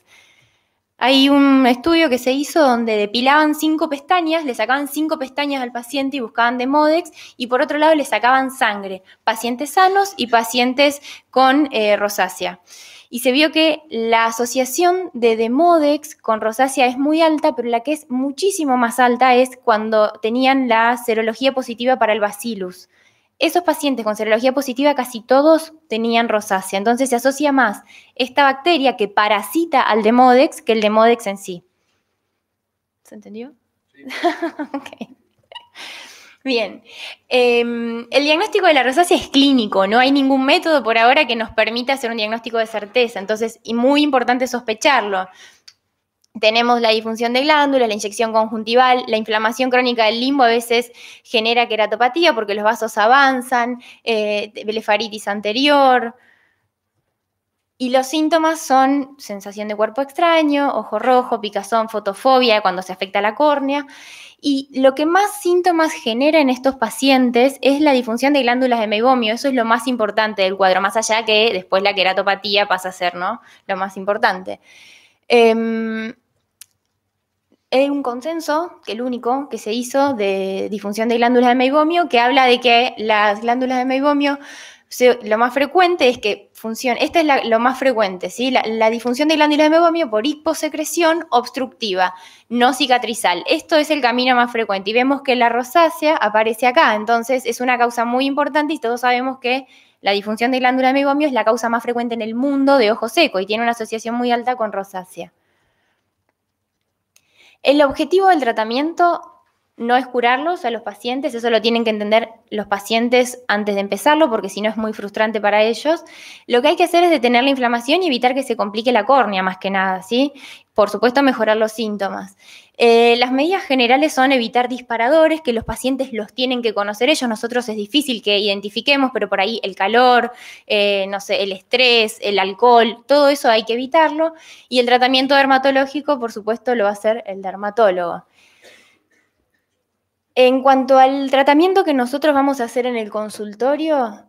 Hay un estudio que se hizo donde depilaban cinco pestañas, le sacaban cinco pestañas al paciente y buscaban Demodex, y por otro lado le sacaban sangre, pacientes sanos y pacientes con eh, rosácea. Y se vio que la asociación de Demodex con rosácea es muy alta, pero la que es muchísimo más alta es cuando tenían la serología positiva para el bacillus. Esos pacientes con serología positiva casi todos tenían rosácea, entonces se asocia más esta bacteria que parasita al Demodex que el Demodex en sí. ¿Se entendió? okay. Bien, em, el diagnóstico de la rosácea es clínico, no hay ningún método por ahora que nos permita hacer un diagnóstico de certeza, entonces, y muy importante sospecharlo tenemos la difunción de glándulas, la inyección conjuntival, la inflamación crónica del limbo a veces genera queratopatía porque los vasos avanzan, eh, anterior. Y los síntomas son sensación de cuerpo extraño, ojo rojo, picazón, fotofobia cuando se afecta la córnea. Y lo que más síntomas genera en estos pacientes es la difunción de glándulas de meibomio. Eso es lo más importante del cuadro, más allá que después la queratopatía pasa a ser ¿no? lo más importante. Hay em, es un consenso, que el único que se hizo de disfunción de glándulas de meibomio, que habla de que las glándulas de meibomio, lo más frecuente es que funciona, esta es lo más frecuente, ¿sí? La, la, de glándulas de meibomio por hiposecreción obstructiva, no cicatrizal. Esto es el camino más frecuente y vemos que la rosácea aparece acá, entonces es una causa muy importante y todos sabemos que la disfunción de glándula meibomio es la causa más frecuente en el mundo de ojo seco y tiene una asociación muy alta con rosácea. El objetivo del tratamiento no es curarlos a los pacientes, eso lo tienen que entender los pacientes antes de empezarlo, porque si no es muy frustrante para ellos. Lo que hay que hacer es detener la inflamación y evitar que se complique la córnea, más que nada, ¿sí? Por supuesto, mejorar los síntomas. Eh, las medidas generales son evitar disparadores, que los pacientes los tienen que conocer ellos. Nosotros es difícil que identifiquemos, pero por ahí el calor, eh, no sé, el estrés, el alcohol, todo eso hay que evitarlo. Y el tratamiento dermatológico, por supuesto, lo va a hacer el dermatólogo. En cuanto al tratamiento que nosotros vamos a hacer en el consultorio,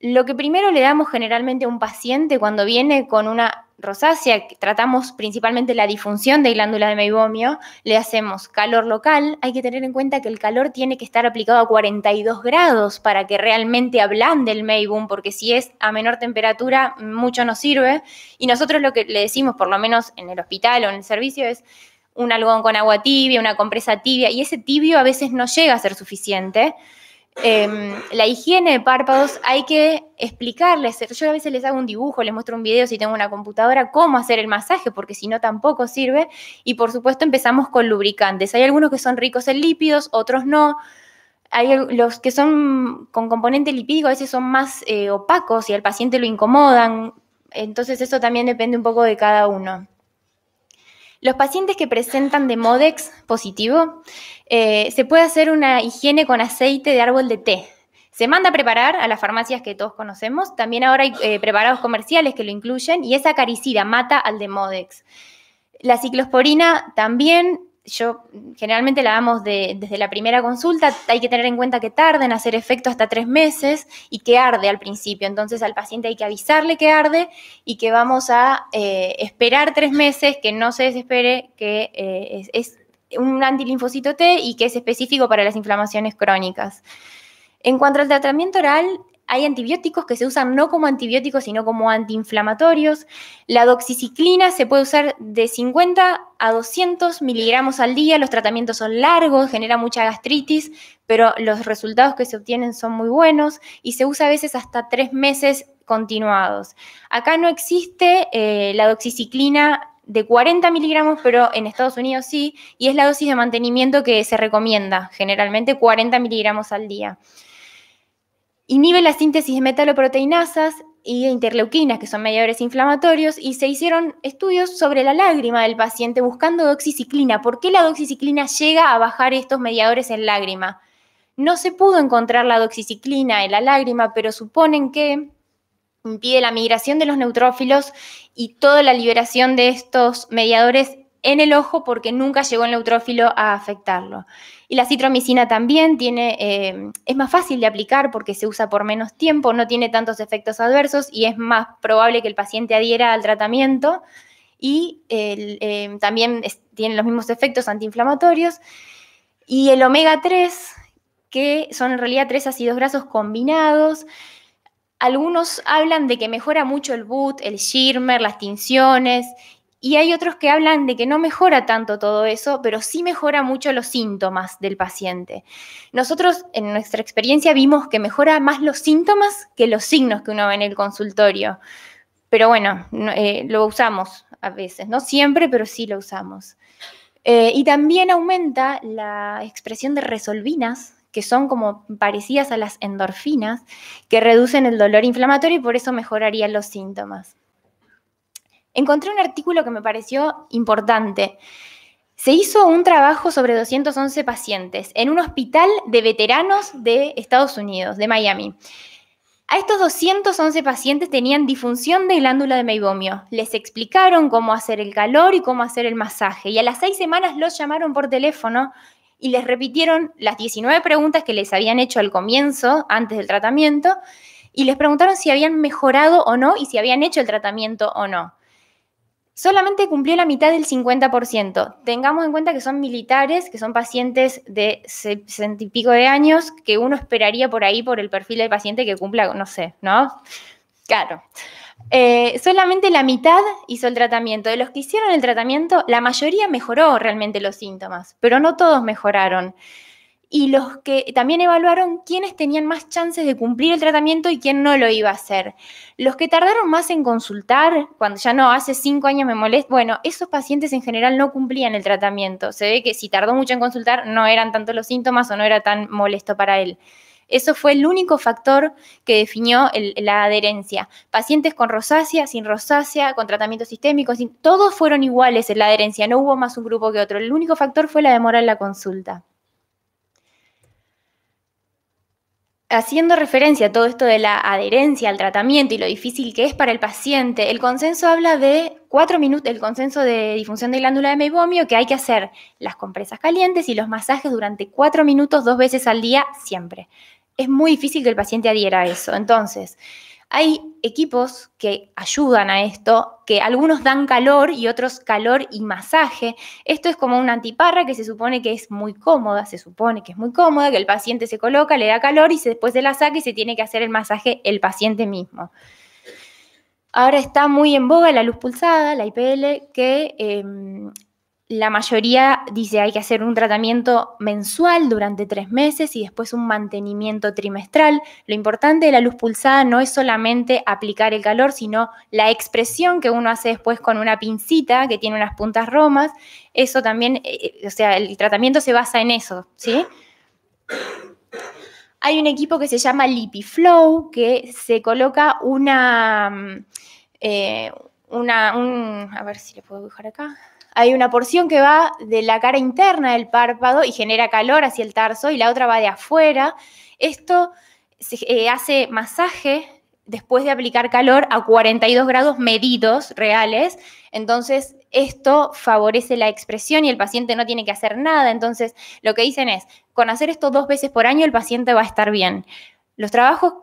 lo que primero le damos generalmente a un paciente cuando viene con una rosácea, tratamos principalmente la difunción de glándula de meibomio, le hacemos calor local. Hay que tener en cuenta que el calor tiene que estar aplicado a 42 grados para que realmente ablande el meibum, porque si es a menor temperatura, mucho no sirve. Y nosotros lo que le decimos, por lo menos en el hospital o en el servicio, es un algodón con agua tibia, una compresa tibia, y ese tibio a veces no llega a ser suficiente. Em, la higiene de párpados hay que explicarles. Yo a veces les hago un dibujo, les muestro un video si tengo una computadora, cómo hacer el masaje, porque si no tampoco sirve. Y por supuesto empezamos con lubricantes. Hay algunos que son ricos en lípidos, otros no. Hay los que son con componente lipídico a veces son más eh, opacos y al paciente lo incomodan. Entonces eso también depende un poco de cada uno. Los pacientes que presentan demodex positivo, eh, se puede hacer una higiene con aceite de árbol de té. Se manda a preparar a las farmacias que todos conocemos. También ahora hay eh, preparados comerciales que lo incluyen y esa acaricida, mata al demodex. La ciclosporina también yo generalmente la damos desde la primera consulta, hay que tener en cuenta que tarda en hacer efecto hasta tres meses y que arde al principio. Entonces al paciente hay que avisarle que arde y que vamos a eh, esperar tres meses, que no se desespere, que eh, es, es, un antilinfocito T y que es específico para las inflamaciones crónicas. En cuanto al tratamiento oral, hay antibióticos que se usan no como antibióticos, sino como antiinflamatorios. La doxiciclina se puede usar de 50 a 200 miligramos al día. Los tratamientos son largos, genera mucha gastritis, pero los resultados que se obtienen son muy buenos y se usa a veces hasta tres meses continuados. Acá no existe eh, la doxiciclina de 40 miligramos, pero en Estados Unidos sí, y es la dosis de mantenimiento que se recomienda, generalmente 40 miligramos al día inhibe la síntesis de metaloproteinasas y de interleuquinas, que son mediadores inflamatorios, y se hicieron estudios sobre la lágrima del paciente buscando doxiciclina. ¿Por qué la doxiciclina llega a bajar estos mediadores en lágrima? No se pudo encontrar la doxiciclina en la lágrima, pero suponen que impide la migración de los neutrófilos y toda la liberación de estos mediadores en el ojo porque nunca llegó el neutrófilo a afectarlo. Y la citromicina también tiene, eh, es más fácil de aplicar porque se usa por menos tiempo, no tiene tantos efectos adversos y es más probable que el paciente adhiera al tratamiento y eh, también tiene los mismos efectos antiinflamatorios. Y el omega 3, que son en realidad tres ácidos grasos combinados, algunos hablan de que mejora mucho el boot, el SHIRMER, las tinciones y hay otros que hablan de que no mejora tanto todo eso, pero sí mejora mucho los síntomas del paciente. Nosotros en nuestra experiencia vimos que mejora más los síntomas que los signos que uno ve en el consultorio. Pero bueno, eh, lo usamos a veces, no siempre, pero sí lo usamos. Eh, y también aumenta la expresión de resolvinas, que son como parecidas a las endorfinas, que reducen el dolor inflamatorio y por eso mejorarían los síntomas encontré un artículo que me pareció importante. Se hizo un trabajo sobre 211 pacientes en un hospital de veteranos de Estados Unidos, de Miami. A estos 211 pacientes tenían disfunción de glándula de meibomio. Les explicaron cómo hacer el calor y cómo hacer el masaje. Y a las seis semanas los llamaron por teléfono y les repitieron las 19 preguntas que les habían hecho al comienzo, antes del tratamiento, y les preguntaron si habían mejorado o no y si habían hecho el tratamiento o no solamente cumplió la mitad del 50%. Tengamos en cuenta que son militares, que son pacientes de 60 y pico de años, que uno esperaría por ahí, por el perfil del paciente que cumpla, no sé, ¿no? Claro. Eh, solamente la mitad hizo el tratamiento. De los que hicieron el tratamiento, la mayoría mejoró realmente los síntomas, pero no todos mejoraron y los que también evaluaron quiénes tenían más chances de cumplir el tratamiento y quién no lo iba a hacer. Los que tardaron más en consultar, cuando ya no, hace cinco años me molesta, bueno, esos pacientes en general no cumplían el tratamiento. Se ve que si tardó mucho en consultar no eran tanto los síntomas o no era tan molesto para él. Eso fue el único factor que definió la adherencia. Pacientes con rosácea, sin rosácea, con tratamiento sistémico, todos fueron iguales en la adherencia, no hubo más un grupo que otro. El único factor fue la demora en la consulta. Haciendo referencia a todo esto de la adherencia al tratamiento y lo difícil que es para el paciente, el consenso habla de cuatro minutos, el consenso de difusión de glándula de meibomio, que hay que hacer las compresas calientes y los masajes durante cuatro minutos dos veces al día siempre. Es muy difícil que el paciente adhiera a eso. Entonces, hay equipos que ayudan a esto, que algunos dan calor y otros calor y masaje. Esto es como una antiparra que se supone que es muy cómoda, se supone que es muy cómoda, que el paciente se coloca, le da calor y después se la saca y se tiene que hacer el masaje el paciente mismo. Ahora está muy en boga la luz pulsada, la IPL, que em, la mayoría dice hay que hacer un tratamiento mensual durante tres meses y después un mantenimiento trimestral. Lo importante de la luz pulsada no es solamente aplicar el calor, sino la expresión que uno hace después con una pincita que tiene unas puntas romas. Eso también, eh, eh, o sea, el tratamiento se basa en eso, ¿sí? Hay un equipo que se llama Flow, que se coloca una, mm, eh, a ver si le puedo dejar acá hay una porción que va de la cara interna del párpado y genera calor hacia el tarso y la otra va de afuera. Esto se, eh, hace masaje después de aplicar calor a 42 grados medidos reales. Entonces, esto favorece la expresión y el paciente no tiene que hacer nada. Entonces, lo que dicen es, con hacer esto dos veces por año, el paciente va a estar bien. Los trabajos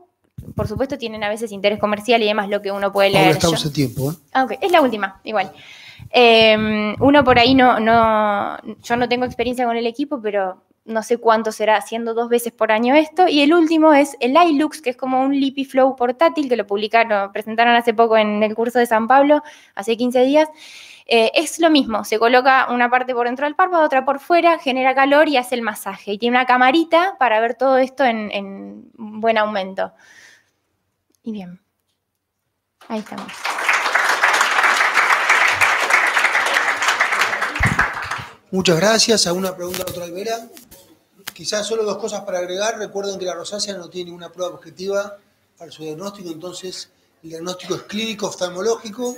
por supuesto, tienen a veces interés comercial y demás lo que uno puede leer. Ahora tiempo. ¿eh? Ah, ok, es la última, igual. Em, uno por ahí no, no, yo no tengo experiencia con el equipo, pero no sé cuánto será haciendo dos veces por año esto. Y el último es el iLux, que es como un Lippy Flow portátil que lo publicaron, presentaron hace poco en el curso de San Pablo, hace 15 días. Eh, es lo mismo, se coloca una parte por dentro del párpado, otra por fuera, genera calor y hace el masaje. Y tiene una camarita para ver todo esto en, en buen aumento. Y bien, ahí estamos. Muchas gracias. ¿Alguna pregunta, otra Alvera? Quizás solo dos cosas para agregar. Recuerden que la rosácea no tiene una prueba objetiva para su diagnóstico, entonces el diagnóstico es clínico, oftalmológico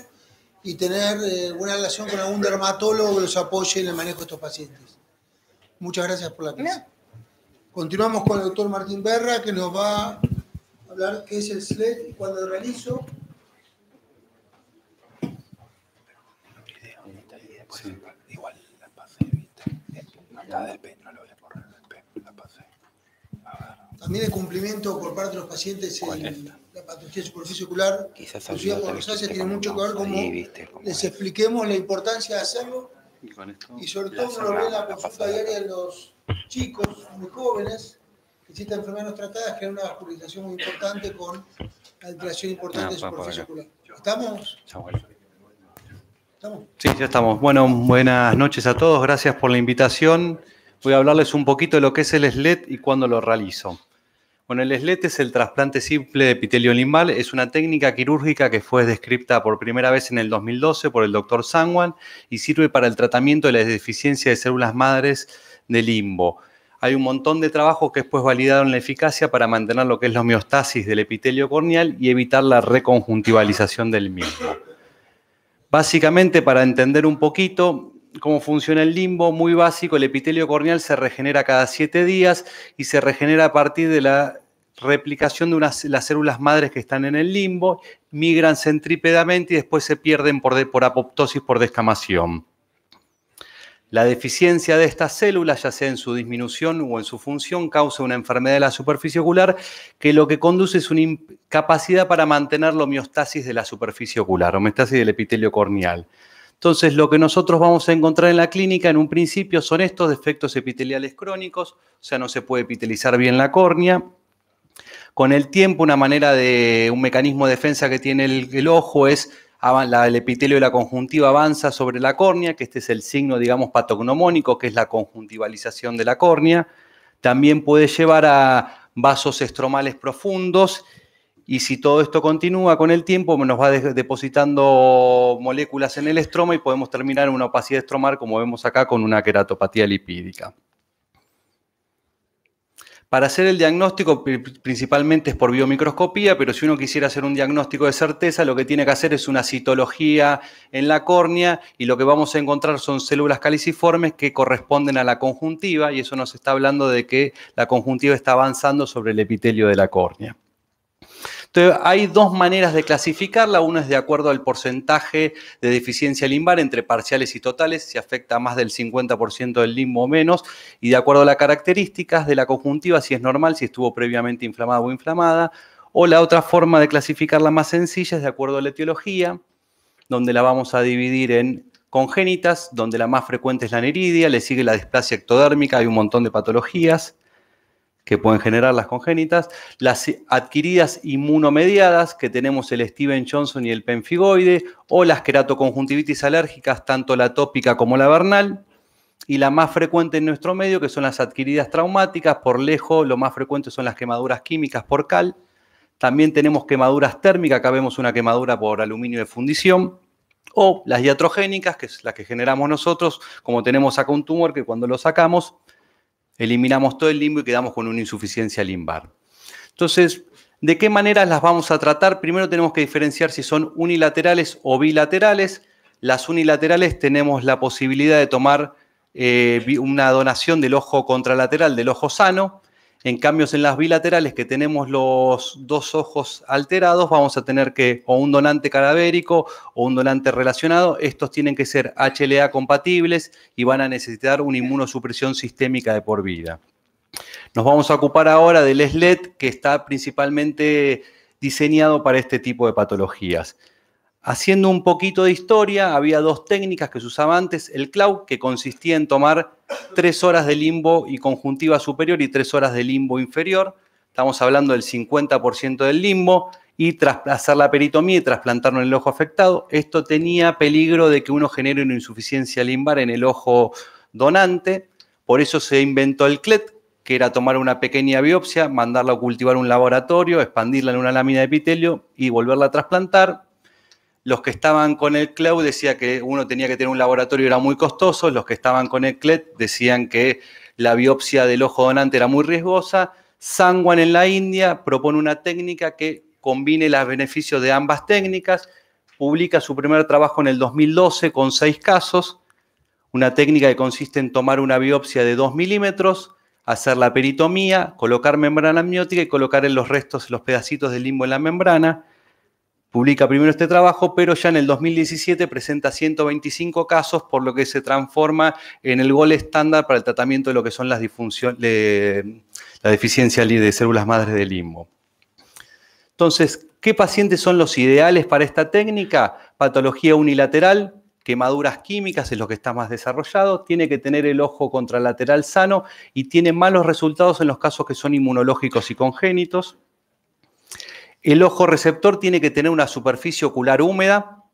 y tener eh, buena relación con algún dermatólogo que los apoye en el manejo de estos pacientes. Muchas gracias por la atención. Continuamos con el doctor Martín Berra, que nos va a hablar qué es el SLED y cuándo realizo lo voy a la pasé. También el cumplimiento por parte de los pacientes en la patología ocular. quizás ayuda por tiene mucho que ver como les expliquemos la importancia de hacerlo y, sobre todo uno lo ve en la consulta diaria de los chicos muy jóvenes que si existen enfermedades no tratadas, que una vascularización muy importante con alteración importante de ah, superficie ocular. ¿Estamos? Sí, ya estamos. Bueno, buenas noches a todos. Gracias por la invitación. Voy a hablarles un poquito de lo que es el SLET y cuándo lo realizo. Bueno, el SLET es el trasplante simple de epitelio limbal. Es una técnica quirúrgica que fue descrita por primera vez en el 2012 por el doctor Sangwan y sirve para el tratamiento de la deficiencia de células madres de limbo. Hay un montón de trabajos que después validaron la eficacia para mantener lo que es la homeostasis del epitelio corneal y evitar la reconjuntivalización del mismo. Básicamente, para entender un poquito cómo funciona el limbo, muy básico, el epitelio corneal se regenera cada siete días y se regenera a partir de la replicación de las células madres que están en el limbo, migran centrípedamente y después se pierden por apoptosis, por descamación. La deficiencia de estas células, ya sea en su disminución o en su función, causa una enfermedad de la superficie ocular que lo que conduce es una incapacidad para mantener la homeostasis de la superficie ocular, homeostasis del epitelio corneal. Entonces, lo que nosotros vamos a encontrar en la clínica en un principio son estos defectos epiteliales crónicos, o sea, no se puede epitelizar bien la córnea, con el tiempo, una manera de, un mecanismo de defensa que tiene el, el, ojo es el epitelio de la conjuntiva avanza sobre la córnea, que este es el signo, digamos, patognomónico, que es la conjuntivalización de la córnea. También puede llevar a vasos estromales profundos y si todo esto continúa con el tiempo, nos va depositando moléculas en el estroma y podemos terminar en una opacidad estromal como vemos acá, con una queratopatía lipídica. Para hacer el diagnóstico principalmente es por biomicroscopía, pero si uno quisiera hacer un diagnóstico de certeza, lo que tiene que hacer es una citología en la córnea y lo que vamos a encontrar son células caliciformes que corresponden a la conjuntiva y eso nos está hablando de que la conjuntiva está avanzando sobre el epitelio de la córnea hay dos maneras de clasificarla. Una es de acuerdo al porcentaje de deficiencia limbar entre parciales y totales, si afecta a más del 50% del limbo o menos, y de acuerdo a las características de la conjuntiva, si es normal, si estuvo previamente inflamada o inflamada. O la otra forma de clasificarla más sencilla es de acuerdo a la etiología, donde la vamos a dividir en congénitas, donde la más frecuente es la neridia, le sigue la displasia ectodérmica, hay un montón de patologías que pueden generar las congénitas, las adquiridas inmunomediadas, que tenemos el Steven Johnson y el penfigoide, o las queratoconjuntivitis alérgicas, tanto la tópica como la vernal, y la más frecuente en nuestro medio, que son las adquiridas traumáticas, por lejos, lo más frecuente son las quemaduras químicas por cal, también tenemos quemaduras térmicas, acá vemos una quemadura por aluminio de fundición, o las diatrogénicas, que es la que generamos nosotros, como tenemos acá un tumor que cuando lo sacamos eliminamos todo el limbo y quedamos con una insuficiencia limbar. Entonces, ¿de qué manera las vamos a tratar? Primero tenemos que diferenciar si son unilaterales o bilaterales. Las unilaterales tenemos la posibilidad de tomar eh, una donación del ojo contralateral, del ojo sano, en cambio, en las bilaterales que tenemos los dos ojos alterados, vamos a tener que o un donante carabérico o un donante relacionado. Estos tienen que ser HLA compatibles y van a necesitar una inmunosupresión sistémica de por vida. Nos vamos a ocupar ahora del SLED, que está principalmente diseñado para este tipo de patologías. Haciendo un poquito de historia, había dos técnicas que se usaban antes, el clau, que consistía en tomar tres horas de limbo y conjuntiva superior y tres horas de limbo inferior, estamos hablando del 50% del limbo, y trasplazar la peritomía y trasplantarlo en el ojo afectado. Esto tenía peligro de que uno genere una insuficiencia limbar en el ojo donante, por eso se inventó el CLET, que era tomar una pequeña biopsia, mandarla a cultivar un laboratorio, expandirla en una lámina de epitelio y volverla a trasplantar. Los que estaban con el cloud decía que uno tenía que tener un laboratorio, era muy costoso. Los que estaban con el CLET decían que la biopsia del ojo donante era muy riesgosa. Sanguan en la India propone una técnica que combine los beneficios de ambas técnicas. Publica su primer trabajo en el 2012 con seis casos. Una técnica que consiste en tomar una biopsia de 2 milímetros, hacer la peritomía, colocar membrana amniótica y colocar en los restos, los pedacitos de limbo en la membrana. Publica primero este trabajo, pero ya en el 2017 presenta 125 casos, por lo que se transforma en el gol estándar para el tratamiento de lo que son las de, la deficiencia de células madres del limbo. Entonces, ¿qué pacientes son los ideales para esta técnica? Patología unilateral, quemaduras químicas es lo que está más desarrollado, tiene que tener el ojo contralateral sano y tiene malos resultados en los casos que son inmunológicos y congénitos. El ojo receptor tiene que tener una superficie ocular húmeda,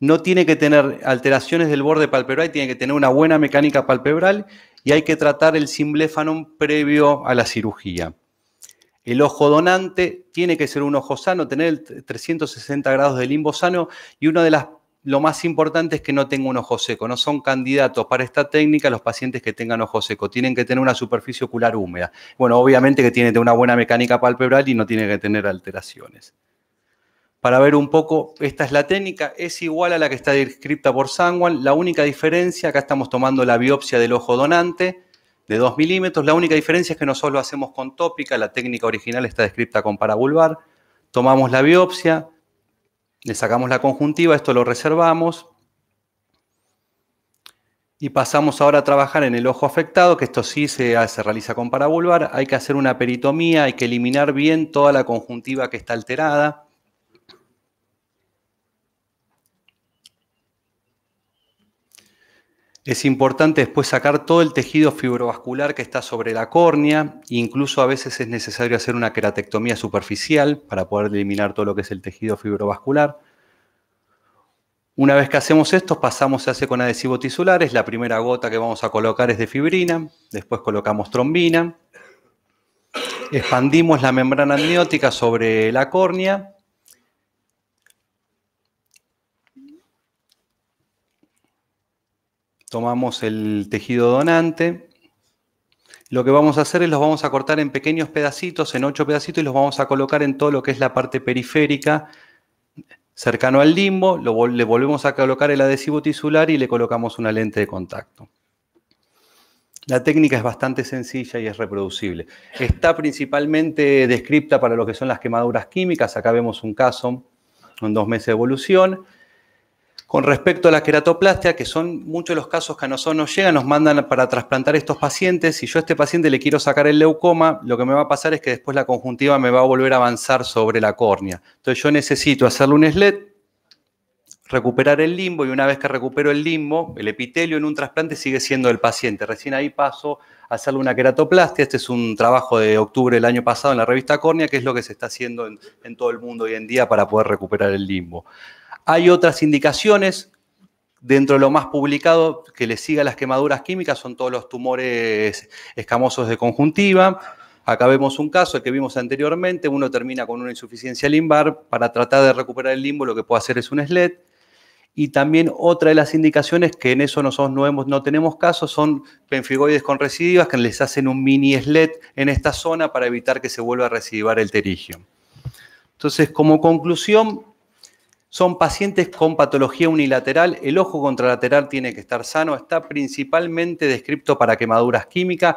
no tiene que tener alteraciones del borde palpebral, tiene que tener una buena mecánica palpebral y hay que tratar el simbléfano previo a la cirugía. El ojo donante tiene que ser un ojo sano, tener 360 grados de limbo sano y una de las lo más importante es que no tenga un ojo seco. No son candidatos para esta técnica los pacientes que tengan ojo seco. Tienen que tener una superficie ocular húmeda. Bueno, obviamente que tiene una buena mecánica palpebral y no tiene que tener alteraciones. Para ver un poco, esta es la técnica, es igual a la que está descrita por Juan. La única diferencia, acá estamos tomando la biopsia del ojo donante de 2 milímetros. La única diferencia es que nosotros lo hacemos con tópica, la técnica original está descrita con parabulvar. Tomamos la biopsia, le sacamos la conjuntiva, esto lo reservamos. Y pasamos ahora a trabajar en el ojo afectado, que esto sí se, realiza con parabulbar. Hay que hacer una peritomía, hay que eliminar bien toda la conjuntiva que está alterada. Es importante después sacar todo el tejido fibrovascular que está sobre la córnea, incluso a veces es necesario hacer una queratectomía superficial para poder eliminar todo lo que es el tejido fibrovascular. Una vez que hacemos esto, pasamos, se hace con adhesivo tisulares, la primera gota que vamos a colocar es de fibrina, después colocamos trombina, expandimos la membrana amniótica sobre la córnea Tomamos el tejido donante. Lo que vamos a hacer es los vamos a cortar en pequeños pedacitos, en ocho pedacitos, y los vamos a colocar en todo lo que es la parte periférica, cercano al limbo. le volvemos a colocar el adhesivo tisular y le colocamos una lente de contacto. La técnica es bastante sencilla y es reproducible. Está principalmente descripta para lo que son las quemaduras químicas. Acá vemos un caso en dos meses de evolución. Con respecto a la queratoplastia, que son muchos los casos que a nosotros nos llegan, nos mandan para trasplantar estos pacientes. Si yo a este paciente le quiero sacar el leucoma, lo que me va a pasar es que después la conjuntiva me va a volver a avanzar sobre la córnea. Entonces yo necesito hacerle un SLED, recuperar el limbo y una vez que recupero el limbo, el epitelio en un trasplante sigue siendo el paciente. Recién ahí paso a hacerle una queratoplastia. Este es un trabajo de octubre del año pasado en la revista Córnea, que es lo que se está haciendo en todo el mundo hoy en día para poder recuperar el limbo. Hay otras indicaciones, dentro de lo más publicado, que le siga las quemaduras químicas, son todos los tumores escamosos de conjuntiva. Acá vemos un caso, el que vimos anteriormente, uno termina con una insuficiencia limbar, para tratar de recuperar el limbo lo que puede hacer es un SLED. Y también otra de las indicaciones que en eso nosotros no, no tenemos caso, son penfigoides con recidivas que les hacen un mini SLED en esta zona para evitar que se vuelva a recidivar el terigio. Entonces, como conclusión, son pacientes con patología unilateral, el ojo contralateral tiene que estar sano, está principalmente descrito para quemaduras químicas,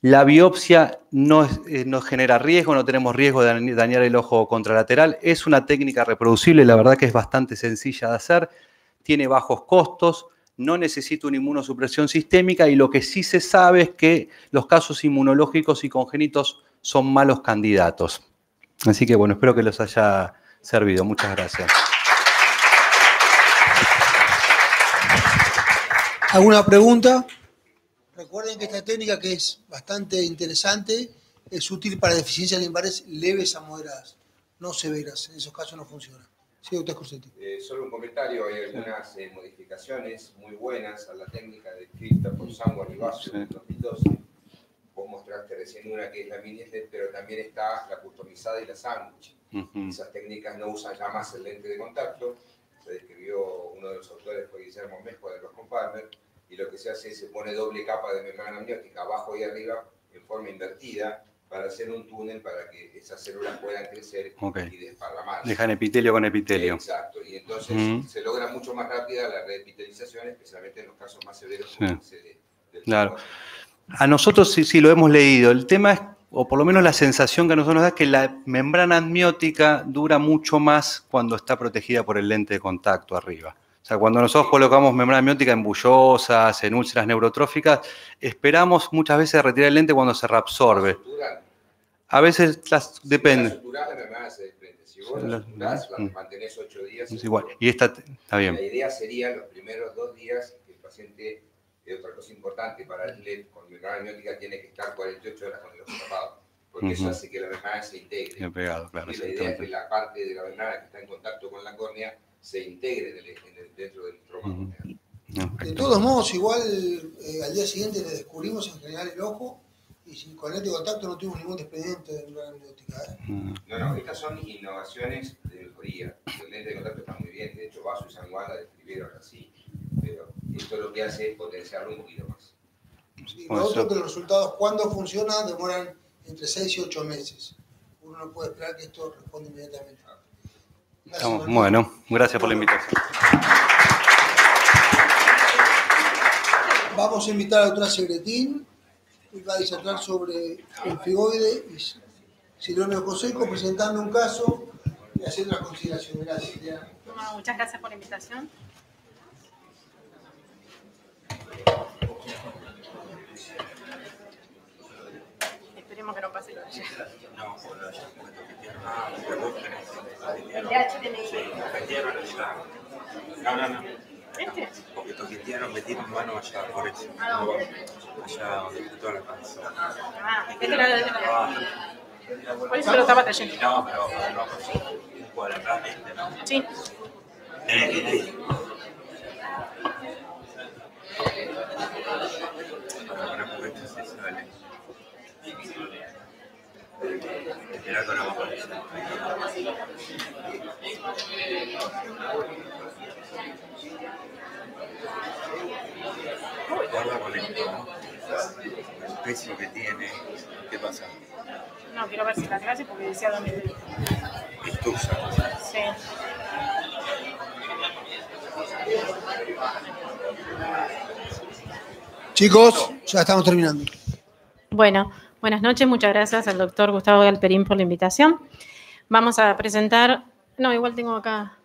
la biopsia eh, no, genera riesgo, no tenemos riesgo de dañar el ojo contralateral. Es una técnica reproducible, la verdad que es bastante sencilla de hacer, tiene bajos costos, no necesita una inmunosupresión sistémica y lo que sí se sabe es que los casos inmunológicos y congénitos son malos candidatos. Así que bueno, espero que los haya servido. Muchas gracias. ¿Alguna pregunta? Recuerden que esta técnica, que es bastante interesante, es útil para deficiencias limbares leves a moderadas, no severas. En esos casos no funciona. Sí, doctor Corsetti. Eh, solo un comentario. Hay algunas eh, modificaciones muy buenas a la técnica descrita por Samuel en el 2012. Vos mostraste recién una que es la mini pero también está la customizada y la sandwich. Esas técnicas no usan ya más el lente de contacto. Se describió uno de los autores, fue Guillermo de los Compadres, y lo que se hace es se pone doble capa de membrana amniótica abajo y arriba en forma invertida para hacer un túnel para que esas células puedan crecer y desparramarse. Dejan epitelio con epitelio. Exacto, y entonces se logra mucho más rápida la reepitelización, especialmente en los casos más severos Claro. A nosotros sí, lo hemos leído. El tema es o por lo menos la sensación que a nosotros nos da que la membrana amniótica dura mucho más cuando está protegida por el lente de contacto arriba. O sea, cuando nosotros colocamos membrana miótica en bullosas, en úlceras neurotróficas, esperamos muchas veces retirar el lente cuando se reabsorbe. A veces las, depende. Si la membrana se desprende. Si vos las ¿Mm? la mantenés ocho días. Es igual. Y esta, está bien. La idea sería los primeros dos días que el paciente, otra cosa importante para el lente, con membrana miótica tiene que estar 48 horas con el ojo tapado porque eso hace que la membrana se integre. Pegado, claro, y la idea es que la parte de la membrana que está en contacto con la córnea se integre dentro del trauma. de todos modos, igual eh, al día siguiente le descubrimos en general el ojo y sin, con de contacto no tuvimos ningún expediente de la amniótica. ¿eh? No, no, estas son innovaciones de mejoría. El lente de contacto está muy bien, de hecho Vaso y San la describieron así, pero esto lo que hace es potenciarlo un poquito más. Sí, lo otro que los resultados cuando funciona, demoran entre 6 y 8 meses. Uno no puede esperar que esto responda inmediatamente bueno, gracias por la invitación. Vamos a invitar a otra secretín Segretín, que va a disertar sobre el figoide y cilonio coseco, presentando un caso y haciendo la consideración. Gracias. muchas gracias por la invitación. Esperemos que no pase No, por el de HDMI. Sí, los vendieron allá. No, no, no. ¿Este? Porque estos indianos metieron mano allá, por eso. Ah, no, allá donde está toda la panza. Ah, este lado de la Por eso lo estaba trayendo. No, pero no, un cuadro atrás de este, ¿no? Sí. Eh, Para una cubeta se sale. Espera con la mamá. Guarda con esto, el que tiene. ¿Qué pasa? No, quiero ver si la clase porque decía dónde Sí. Chicos, ya estamos terminando. Bueno, buenas noches, muchas gracias al doctor Gustavo Galperín por la invitación. Vamos a presentar, no, igual tengo acá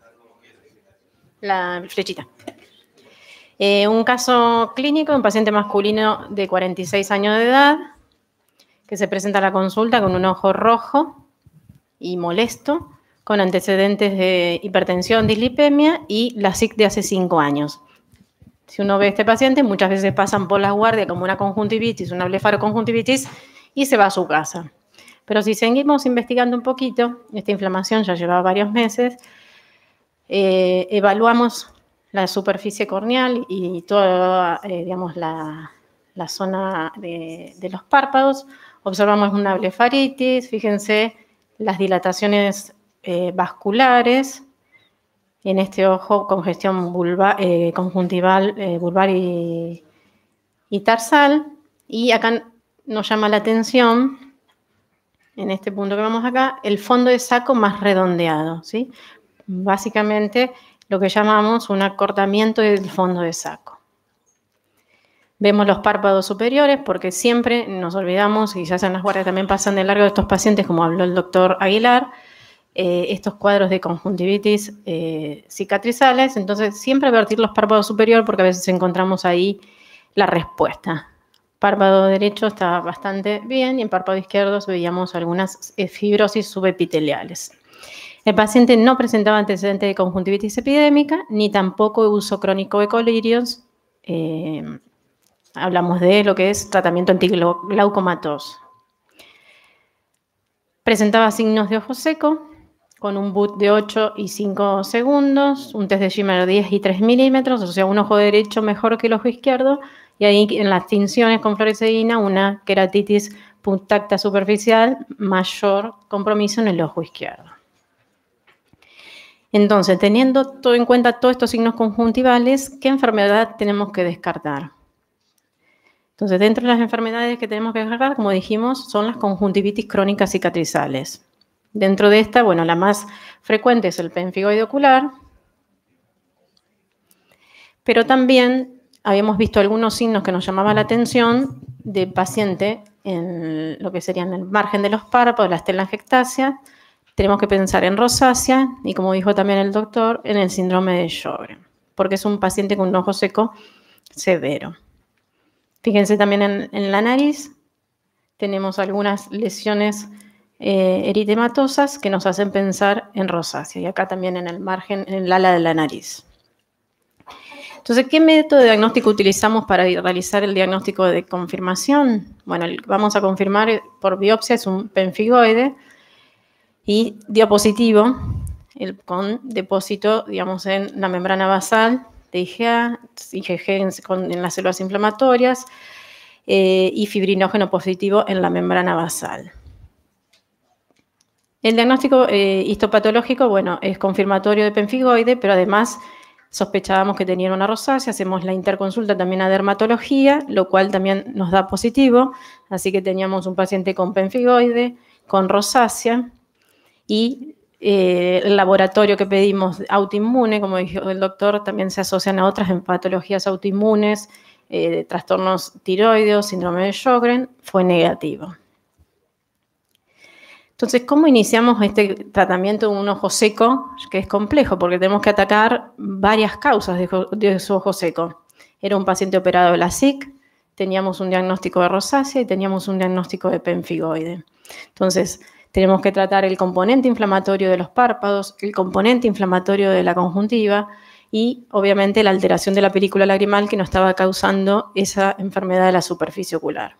la flechita. Eh, un caso clínico, un paciente masculino de 46 años de edad, que se presenta a la consulta con un ojo rojo y molesto, con antecedentes de hipertensión, dislipemia y la SIC de hace 5 años. Si uno ve a este paciente, muchas veces pasan por la guardia como una conjuntivitis, una blefaroconjuntivitis, y se va a su casa. Pero si seguimos investigando un poquito, esta inflamación ya llevaba varios meses, eh, evaluamos la superficie corneal y toda, eh, digamos, la, zona de, los párpados. Observamos una blefaritis, fíjense las dilataciones eh, vasculares en este ojo, congestión vulva, conjuntival, vulvar y, tarsal. Y acá nos llama la atención, en este punto que vamos acá, el fondo de saco más redondeado, ¿sí? básicamente lo que llamamos un acortamiento del fondo de saco. Vemos los párpados superiores porque siempre nos olvidamos, y ya en las guardias también pasan de largo de estos pacientes, como habló el doctor Aguilar, eh, estos cuadros de conjuntivitis eh, cicatrizales. Entonces, siempre vertir los párpados superiores porque a veces encontramos ahí la respuesta. Párpado derecho está bastante bien y en párpado izquierdo veíamos algunas eh, fibrosis subepiteliales. El paciente no presentaba antecedente de conjuntivitis epidémica ni tampoco uso crónico de colirios. Eh, hablamos de lo que es tratamiento antiglaucomatoso. Presentaba signos de ojo seco con un boot de 8 y 5 segundos, un test de shimmer de 10 y 3 milímetros, o sea, un ojo derecho mejor que el ojo izquierdo, y ahí en las tinciones con fluoresceína una queratitis puntacta superficial mayor compromiso en el ojo izquierdo. Entonces, teniendo todo en cuenta todos estos signos conjuntivales, ¿qué enfermedad tenemos que descartar? Entonces, dentro de las enfermedades que tenemos que descartar, como dijimos, son las conjuntivitis crónicas cicatrizales. Dentro de esta, bueno, la más frecuente es el penfigoide ocular, pero también habíamos visto algunos signos que nos llamaban la atención de paciente en lo que serían el margen de los párpados, las telangiectasias, tenemos que pensar en rosácea y, como dijo también el doctor, en el síndrome de Sjögren, porque es un paciente con un ojo seco severo. Fíjense también en, la nariz, tenemos algunas lesiones eh, eritematosas que nos hacen pensar en rosácea y acá también en el margen, en el ala de la nariz. Entonces, ¿qué método de diagnóstico utilizamos para realizar el diagnóstico de confirmación? Bueno, vamos a confirmar por biopsia, es un penfigoide, y diapositivo con depósito, digamos, en la membrana basal de IgA, IgG en, las células inflamatorias eh, y fibrinógeno positivo en la membrana basal. El diagnóstico eh, histopatológico, bueno, es confirmatorio de penfigoide, pero además sospechábamos que tenían una rosácea, hacemos la interconsulta también a dermatología, lo cual también nos da positivo, así que teníamos un paciente con penfigoide, con rosácea, y eh, el laboratorio que pedimos autoinmune, como dijo el doctor, también se asocian a otras patologías autoinmunes, eh, trastornos tiroides, síndrome de Sjögren, fue negativo. Entonces, ¿cómo iniciamos este tratamiento de un ojo seco? Que es complejo porque tenemos que atacar varias causas de, su ojo seco. Era un paciente operado de la SIC, teníamos un diagnóstico de rosácea y teníamos un diagnóstico de penfigoide. Entonces, tenemos que tratar el componente inflamatorio de los párpados, el componente inflamatorio de la conjuntiva y obviamente la alteración de la película lagrimal que nos estaba causando esa enfermedad de la superficie ocular.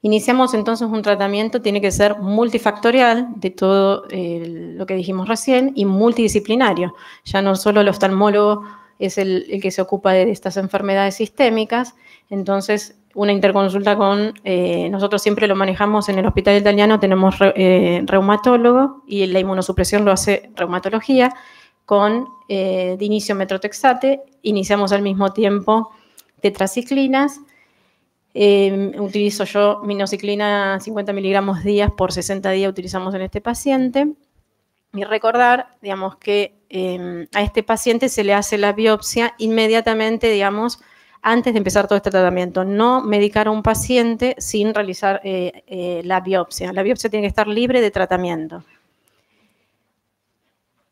Iniciamos entonces un tratamiento, tiene que ser multifactorial de todo eh, lo que dijimos recién y multidisciplinario. Ya no solo el oftalmólogo es el, el que se ocupa de estas enfermedades sistémicas, entonces una interconsulta con, eh, nosotros siempre lo manejamos en el hospital italiano, tenemos eh, reumatólogo y la inmunosupresión lo hace reumatología, con eh, de inicio metrotexate, iniciamos al mismo tiempo tetraciclinas, em, utilizo yo minociclina 50 miligramos días por 60 días utilizamos en este paciente. Y recordar, digamos, que em, a este paciente se le hace la biopsia inmediatamente, digamos, antes de empezar todo este tratamiento. No medicar a un paciente sin realizar eh, eh, la biopsia. La biopsia tiene que estar libre de tratamiento.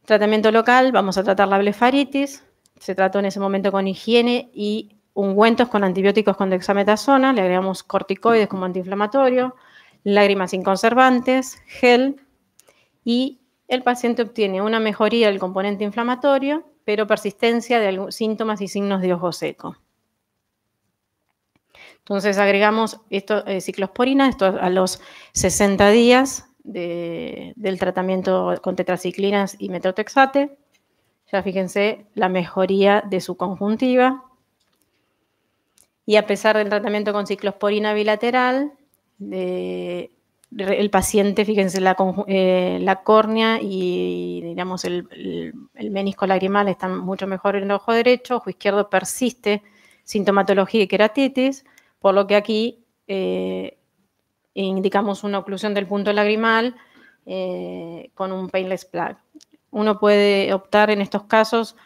Tratamiento local, vamos a tratar la blefaritis. Se trató en ese momento con higiene y ungüentos con antibióticos con dexametasona. Le agregamos corticoides como antiinflamatorio, lágrimas sin conservantes, gel y el paciente obtiene una mejoría del componente inflamatorio, pero persistencia de síntomas y signos de ojo seco. Entonces agregamos esto eh, ciclosporina esto a los 60 días del tratamiento con tetraciclinas y metrotexate. Ya fíjense la mejoría de su conjuntiva. Y a pesar del tratamiento con ciclosporina bilateral, el paciente, fíjense, eh, la, córnea y, digamos, el, el, el, menisco lagrimal están mucho mejor en el ojo derecho, ojo izquierdo persiste sintomatología y queratitis, por lo que aquí eh, indicamos una oclusión del punto lagrimal eh, con un painless plug. Uno puede optar en estos casos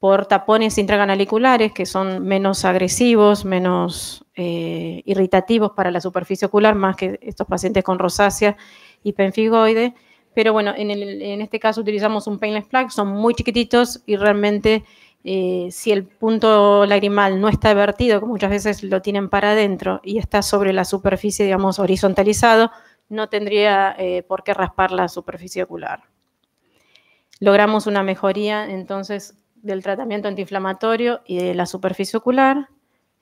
por tapones intraganaliculares que son menos agresivos, menos eh, irritativos para la superficie ocular, más que estos pacientes con rosácea y penfigoide. Pero bueno, en, en este caso utilizamos un painless plug, son muy chiquititos y realmente eh, si el punto lagrimal no está vertido, como muchas veces lo tienen para adentro y está sobre la superficie, digamos, horizontalizado, no tendría eh, por qué raspar la superficie ocular. Logramos una mejoría entonces del tratamiento antiinflamatorio y de la superficie ocular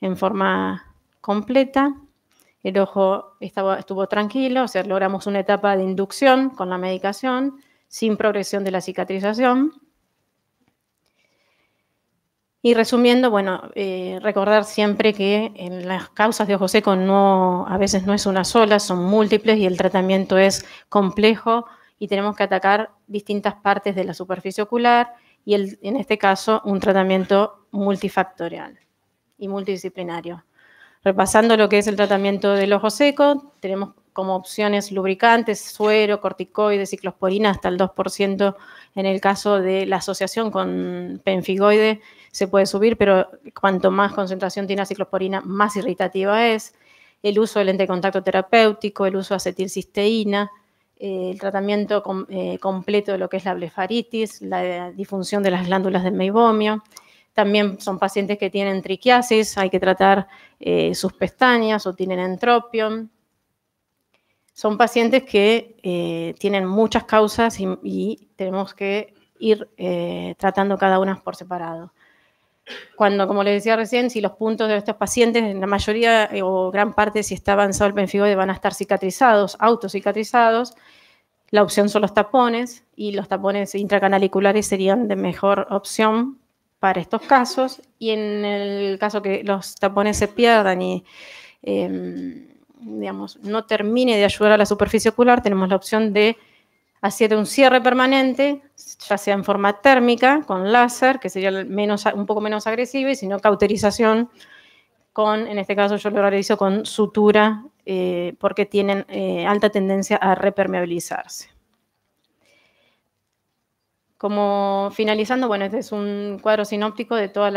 en forma completa. El ojo estuvo tranquilo, o sea, logramos una etapa de inducción con la medicación sin progresión de la cicatrización y resumiendo, bueno, eh, recordar siempre que en eh, las causas de ojo seco no, a veces no es una sola, son múltiples y el tratamiento es complejo y tenemos que atacar distintas partes de la superficie ocular y el, en este caso un tratamiento multifactorial y multidisciplinario. Repasando lo que es el tratamiento del ojo seco, tenemos como opciones lubricantes, suero, corticoides, ciclosporina, hasta el 2% en el caso de la asociación con penfigoide se puede subir, pero cuanto más concentración tiene la ciclosporina, más irritativa es. El uso del lente contacto terapéutico, el uso de acetilcisteína, eh, el tratamiento eh, completo de lo que es la blefaritis, la disfunción de las glándulas del meibomio. También son pacientes que tienen triquiasis, hay que tratar eh, sus pestañas o tienen entropion. Son pacientes que tienen muchas causas y, tenemos que ir tratando cada una por separado cuando, como les decía recién, si los puntos de estos pacientes, en la mayoría eh, o gran parte, si está avanzado el penfigoide, van a estar cicatrizados, autocicatrizados, la opción son los tapones y los tapones intracanaliculares serían de mejor opción para estos casos. Y en el caso que los tapones se pierdan y, em, digamos, no termine de ayudar a la superficie ocular, tenemos la opción de hacer un cierre permanente, ya sea en forma térmica, con láser, que sería un poco menos agresivo, y si no, cauterización con, en este caso yo lo realizo con sutura, eh, porque tienen eh, alta tendencia a repermeabilizarse. Como finalizando, bueno, este es un cuadro sinóptico de todos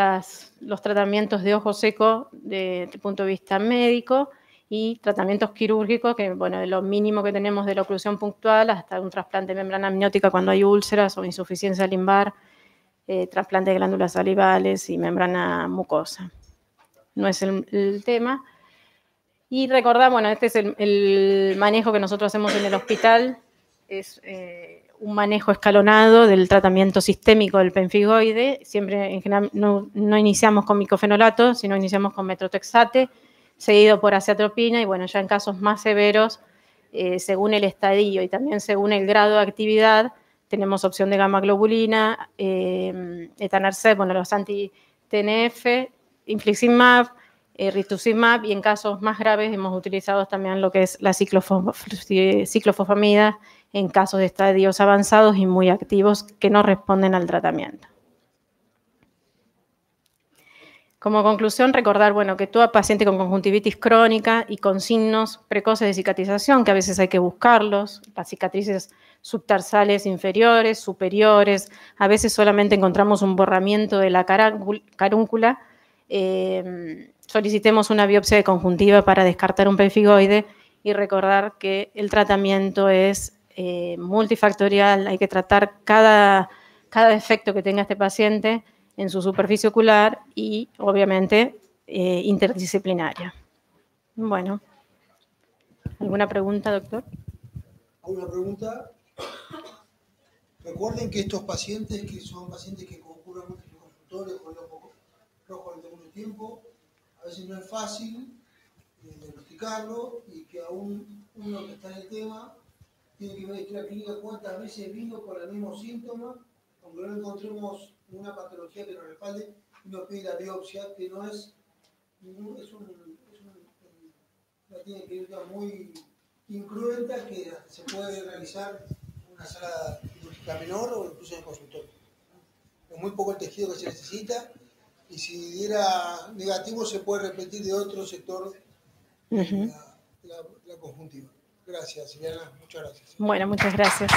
los tratamientos de ojo seco desde el punto de vista médico y tratamientos quirúrgicos, que bueno, lo mínimo que tenemos de la oclusión puntual hasta un trasplante de membrana amniótica cuando hay úlceras o insuficiencia limbar, eh, trasplante de glándulas salivales y membrana mucosa. No es el, tema. Y recordar, bueno, este es el, manejo que nosotros hacemos en el hospital, es eh, un manejo escalonado del tratamiento sistémico del penfigoide, siempre en general no, no iniciamos con micofenolato, sino iniciamos con metrotexate, seguido por acetropina y bueno, ya en casos más severos, eh, según el estadio y también según el grado de actividad, tenemos opción de gamma globulina, eh, bueno, los anti-TNF, infliximab, eh, rituximab y en casos más graves hemos utilizado también lo que es la ciclofosfamida en casos de estadios avanzados y muy activos que no responden al tratamiento. Como conclusión, recordar, bueno, que todo paciente con conjuntivitis crónica y con signos precoces de cicatrización, que a veces hay que buscarlos, las cicatrices subtarsales inferiores, superiores, a veces solamente encontramos un borramiento de la carúncula, eh, solicitemos una biopsia de conjuntiva para descartar un perfigoide y recordar que el tratamiento es eh, multifactorial, hay que tratar cada, cada defecto que tenga este paciente en su superficie ocular y obviamente eh, interdisciplinaria. Bueno, ¿alguna pregunta, doctor? ¿Alguna pregunta. Recuerden que estos pacientes, que son pacientes que concurren los consultores con rojos durante mucho tiempo, a veces no es fácil eh, diagnosticarlo y que aún uno que está en el tema tiene que ver la clínica cuántas veces vino con el mismo síntoma aunque no encontremos una patología que nos respalde, nos pide la biopsia, que no es, es, un, es un, una clínica muy incruenta que se puede realizar en una sala quirúrgica menor o incluso en el consultorio. Es muy poco el tejido que se necesita y si diera negativo se puede repetir de otro sector la, conjuntiva. Gracias, señora. Muchas gracias. Bueno, muchas gracias.